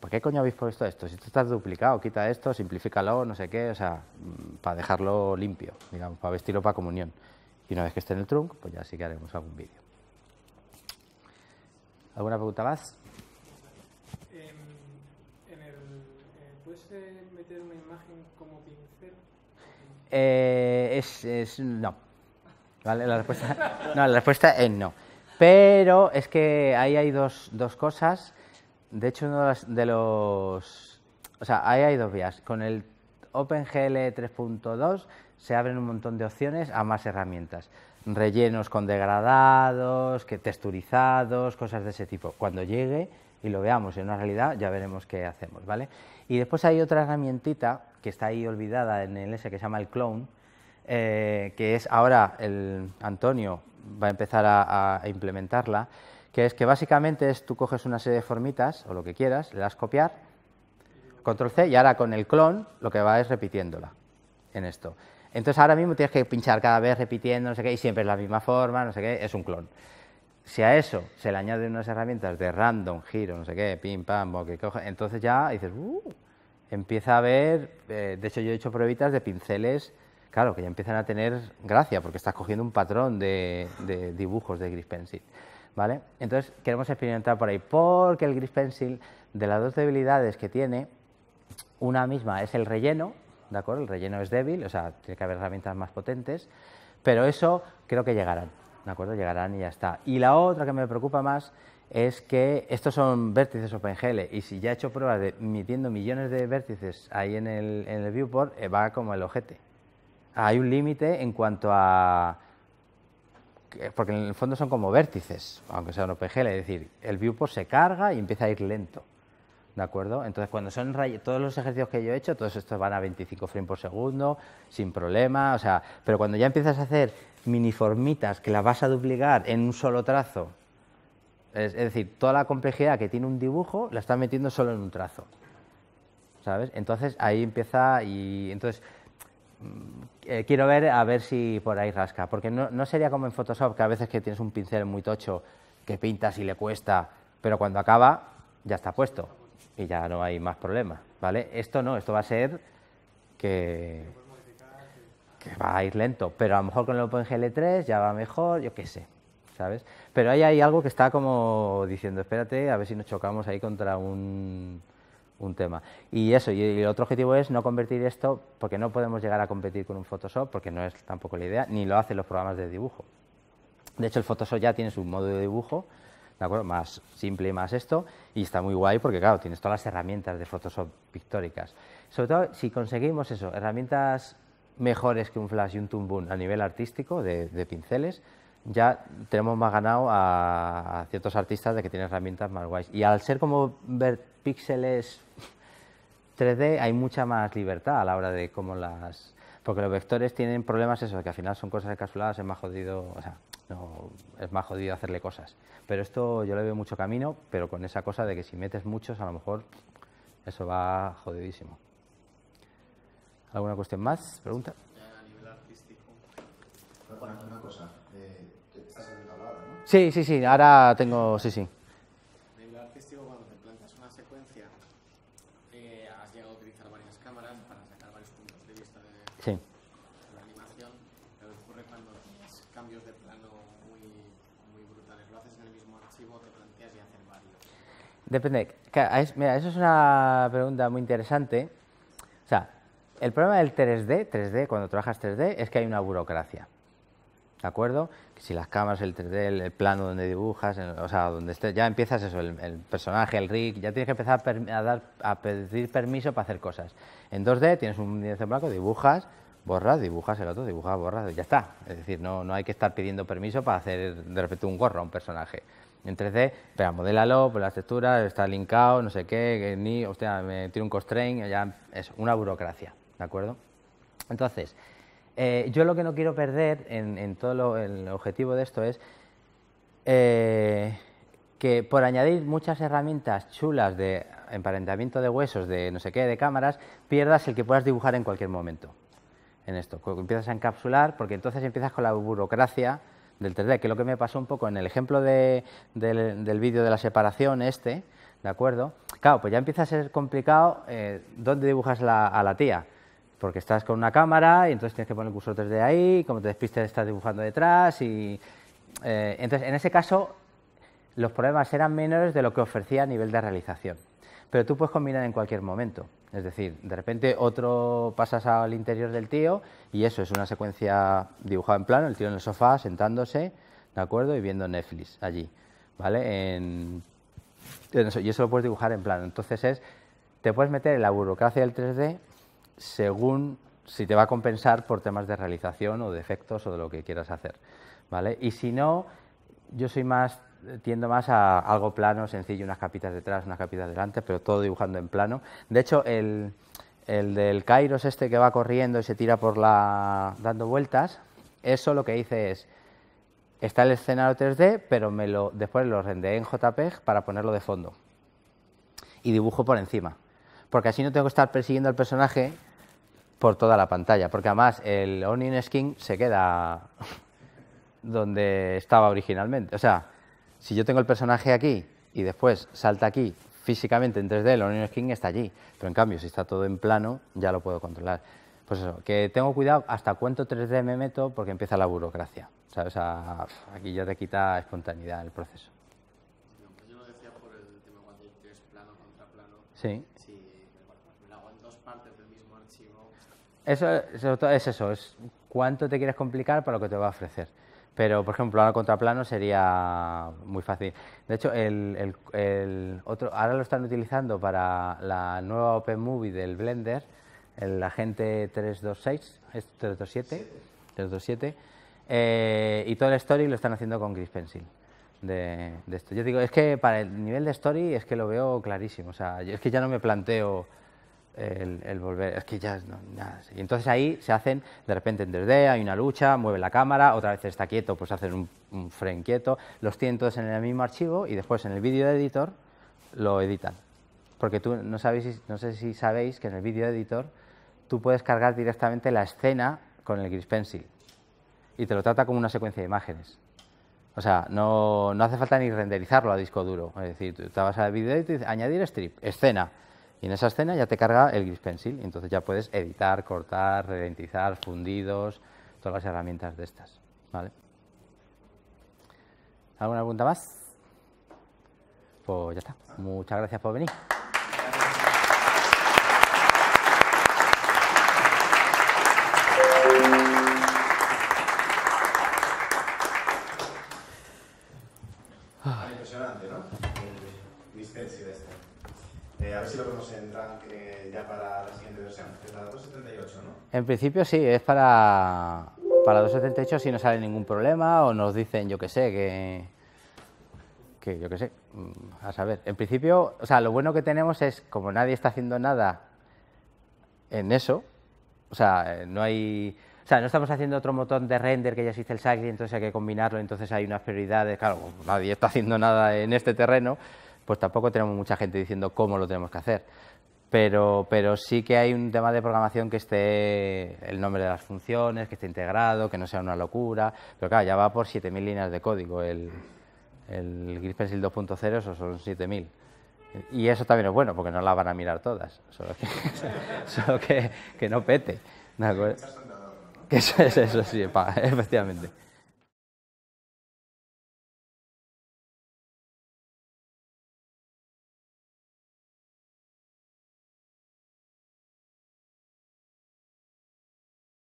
¿Por qué coño habéis puesto esto? Si esto está duplicado, quita esto, simplifícalo, no sé qué, o sea, mm, para dejarlo limpio, digamos, para vestirlo para comunión. Y una vez que esté en el trunk, pues ya sí que haremos algún vídeo. ¿Alguna pregunta más? ¿Puedes eh, meter una imagen como pincel? Eh, es, no. ¿Vale? La respuesta, no, la respuesta es no. Pero es que ahí hay dos, dos cosas. De hecho, uno de los, O sea, ahí hay dos vías. Con el OpenGL 3.2 se abren un montón de opciones a más herramientas. Rellenos con degradados, que texturizados, cosas de ese tipo. Cuando llegue y lo veamos en una realidad, ya veremos qué hacemos, ¿vale? Y después hay otra herramientita que está ahí olvidada en el S que se llama el clone, eh, que es ahora el Antonio va a empezar a, implementarla, que es que básicamente es tú coges una serie de formitas o lo que quieras, le das copiar, control C y ahora con el clon lo que va es repitiéndola en esto. Entonces ahora mismo tienes que pinchar cada vez repitiendo, no sé qué, y siempre es la misma forma, no sé qué, es un clone. Si a eso se le añaden unas herramientas de random, giro, no sé qué, pim, pam, que coge, entonces ya dices, uh", empieza a haber, eh, de hecho yo he hecho pruebitas de pinceles, claro, que ya empiezan a tener gracia, porque estás cogiendo un patrón de, de dibujos de gris pencil, ¿vale? Entonces queremos experimentar por ahí, porque el gris pencil, de las dos debilidades que tiene, una misma es el relleno, ¿de acuerdo? El relleno es débil, o sea, tiene que haber herramientas más potentes, pero eso creo que llegarán. ¿de acuerdo? Llegarán y ya está. Y la otra que me preocupa más es que estos son vértices OpenGL y si ya he hecho pruebas de midiendo millones de vértices ahí en el, viewport, eh, va como el ojete. Hay un límite en cuanto a... Porque en el fondo son como vértices, aunque sean OpenGL, es decir, el viewport se carga y empieza a ir lento. ¿De acuerdo? Entonces, cuando son todos los ejercicios que yo he hecho, todos estos van a 25 frames por segundo, sin problema, o sea, pero cuando ya empiezas a hacer miniformitas que la vas a duplicar en un solo trazo. Es, decir, toda la complejidad que tiene un dibujo la estás metiendo solo en un trazo. ¿Sabes? Entonces ahí empieza y entonces mm, eh, quiero ver a ver si por ahí rasca, porque no, no sería como en Photoshop que a veces que tienes un pincel muy tocho que pintas y le cuesta, pero cuando acaba ya está puesto y ya no hay más problema, ¿vale? Esto no, esto va a ser que va a ir lento, pero a lo mejor con el OpenGL3 ya va mejor, yo qué sé, ¿sabes? Pero ahí hay algo que está como diciendo, espérate, a ver si nos chocamos ahí contra un, un tema. Y eso, y el otro objetivo es no convertir esto, porque no podemos llegar a competir con un Photoshop, porque no es tampoco la idea, ni lo hacen los programas de dibujo. De hecho, el Photoshop ya tiene su modo de dibujo, ¿de acuerdo? Más simple y más esto, y está muy guay porque, claro, tienes todas las herramientas de Photoshop pictóricas. Sobre todo si conseguimos eso, herramientas mejores que un flash y un tumbún a nivel artístico de, pinceles, ya tenemos más ganado a, ciertos artistas de que tienen herramientas más guays. Y al ser como ver píxeles 3D, hay mucha más libertad a la hora de cómo las... Porque los vectores tienen problemas eso, que al final son cosas encapsuladas, es más jodido, o sea, es más jodido hacerle cosas. Pero esto yo le veo mucho camino, pero con esa cosa de que si metes muchos, a lo mejor eso va jodidísimo. ¿Alguna cuestión más? ¿Pregunta? A nivel artístico. Bueno, una cosa. Eh, estás en la palabra, ¿no? Sí, sí, sí. Ahora tengo. Sí, sí. A nivel artístico, cuando te plantas una secuencia, eh, has llegado a utilizar varias cámaras para sacar varios puntos de vista de, sí. la animación. ¿Qué ocurre cuando tienes cambios de plano muy, muy brutales. ¿Lo haces en el mismo archivo o te planteas y hacer varios? Depende. Mira, eso es una pregunta muy interesante el problema del 3D, 3D, cuando trabajas 3D, es que hay una burocracia. ¿De acuerdo? Si las cámaras, el 3D, el, plano donde dibujas, o sea, donde ya empiezas eso, el, personaje, el rig, ya tienes que empezar a, pedir permiso para hacer cosas. En 2D tienes un lienzo blanco, dibujas, borras, dibujas el otro, dibujas, borras, ya está. Es decir, no, no hay que estar pidiendo permiso para hacer de repente un gorro a un personaje. En 3D, pero modélalo, por la texturas, está linkado, no sé qué, ni, hostia, me tiro un constraint, ya es una burocracia. ¿de acuerdo? Entonces, eh, yo lo que no quiero perder en, todo el objetivo de esto es eh, que por añadir muchas herramientas chulas de emparentamiento de huesos, de no sé qué, de cámaras, pierdas el que puedas dibujar en cualquier momento en esto. Empiezas a encapsular porque entonces empiezas con la burocracia del 3D, que es lo que me pasó un poco en el ejemplo del, vídeo de la separación este, ¿de acuerdo? Claro, pues ya empieza a ser complicado eh, dónde dibujas a la tía porque estás con una cámara y entonces tienes que poner el cursor d ahí, como te despistes estás dibujando detrás y... Eh, entonces, en ese caso, los problemas eran menores de lo que ofrecía a nivel de realización. Pero tú puedes combinar en cualquier momento. Es decir, de repente otro pasas al interior del tío y eso es una secuencia dibujada en plano, el tío en el sofá sentándose, ¿de acuerdo? Y viendo Netflix allí, ¿vale? y eso lo puedes dibujar en plano. Entonces es, te puedes meter en la burocracia del 3D según si te va a compensar por temas de realización o de efectos o de lo que quieras hacer. Y si no, yo soy más, tiendo más a algo plano, sencillo, unas capitas detrás, unas capitas delante, pero todo dibujando en plano. De hecho, el, el del Kairos este que va corriendo y se tira por la... dando vueltas, eso lo que hice es, está el escenario 3D, pero me lo, después lo rendé en JPEG para ponerlo de fondo. Y dibujo por encima porque así no tengo que estar persiguiendo al personaje por toda la pantalla, porque además el Onion Skin se queda donde estaba originalmente. O sea, si yo tengo el personaje aquí y después salta aquí físicamente en 3D, el Onion Skin está allí, pero en cambio si está todo en plano ya lo puedo controlar. Pues eso, que tengo cuidado hasta cuánto 3D me meto porque empieza la burocracia. ¿sabes? sea, aquí ya te quita espontaneidad el proceso. lo decía por el plano contra plano. Sí. Eso, es eso, es cuánto te quieres complicar para lo que te va a ofrecer. Pero, por ejemplo, ahora contraplano sería muy fácil. De hecho, el, otro, ahora lo están utilizando para la nueva Open Movie del Blender, el agente 326, 327, 327 y todo el story lo están haciendo con Gris Pencil. De, esto. Yo digo, es que para el nivel de story es que lo veo clarísimo. O sea, es que ya no me planteo el, volver, es que ya no, Y entonces ahí se hacen, de repente en 3D hay una lucha, mueve la cámara, otra vez está quieto, pues hacen un, frame quieto, los tienen todos en el mismo archivo y después en el video editor lo editan. Porque tú no, sabéis, no sé si sabéis que en el video editor tú puedes cargar directamente la escena con el Gris Pencil y te lo trata como una secuencia de imágenes. O sea, no, no hace falta ni renderizarlo a disco duro. Es decir, tú te vas al vídeo editor y añadir strip, escena y en esa escena ya te carga el Gris Pencil, entonces ya puedes editar, cortar, ralentizar, fundidos, todas las herramientas de estas. ¿vale? ¿Alguna pregunta más? Pues ya está. Muchas gracias por venir. En principio sí, es para, para 278 si no sale ningún problema o nos dicen, yo qué sé, que, yo qué sé, mm, a saber. En principio, o sea, lo bueno que tenemos es, como nadie está haciendo nada en eso, o sea, eh, no hay... O sea, no estamos haciendo otro montón de render que ya existe el cycling, entonces hay que combinarlo, entonces hay unas prioridades. Claro, nadie está haciendo nada en este terreno, pues tampoco tenemos mucha gente diciendo cómo lo tenemos que hacer pero, pero sí que hay un tema de programación que esté el nombre de las funciones, que esté integrado, que no sea una locura, pero claro, ya va por 7.000 líneas de código, el, el Gris Pencil 2.0 eso son 7.000. Y eso también es bueno, porque no las van a mirar todas, solo que, solo que, no pete. ¿de acuerdo? eso es eso, sí, pa, efectivamente.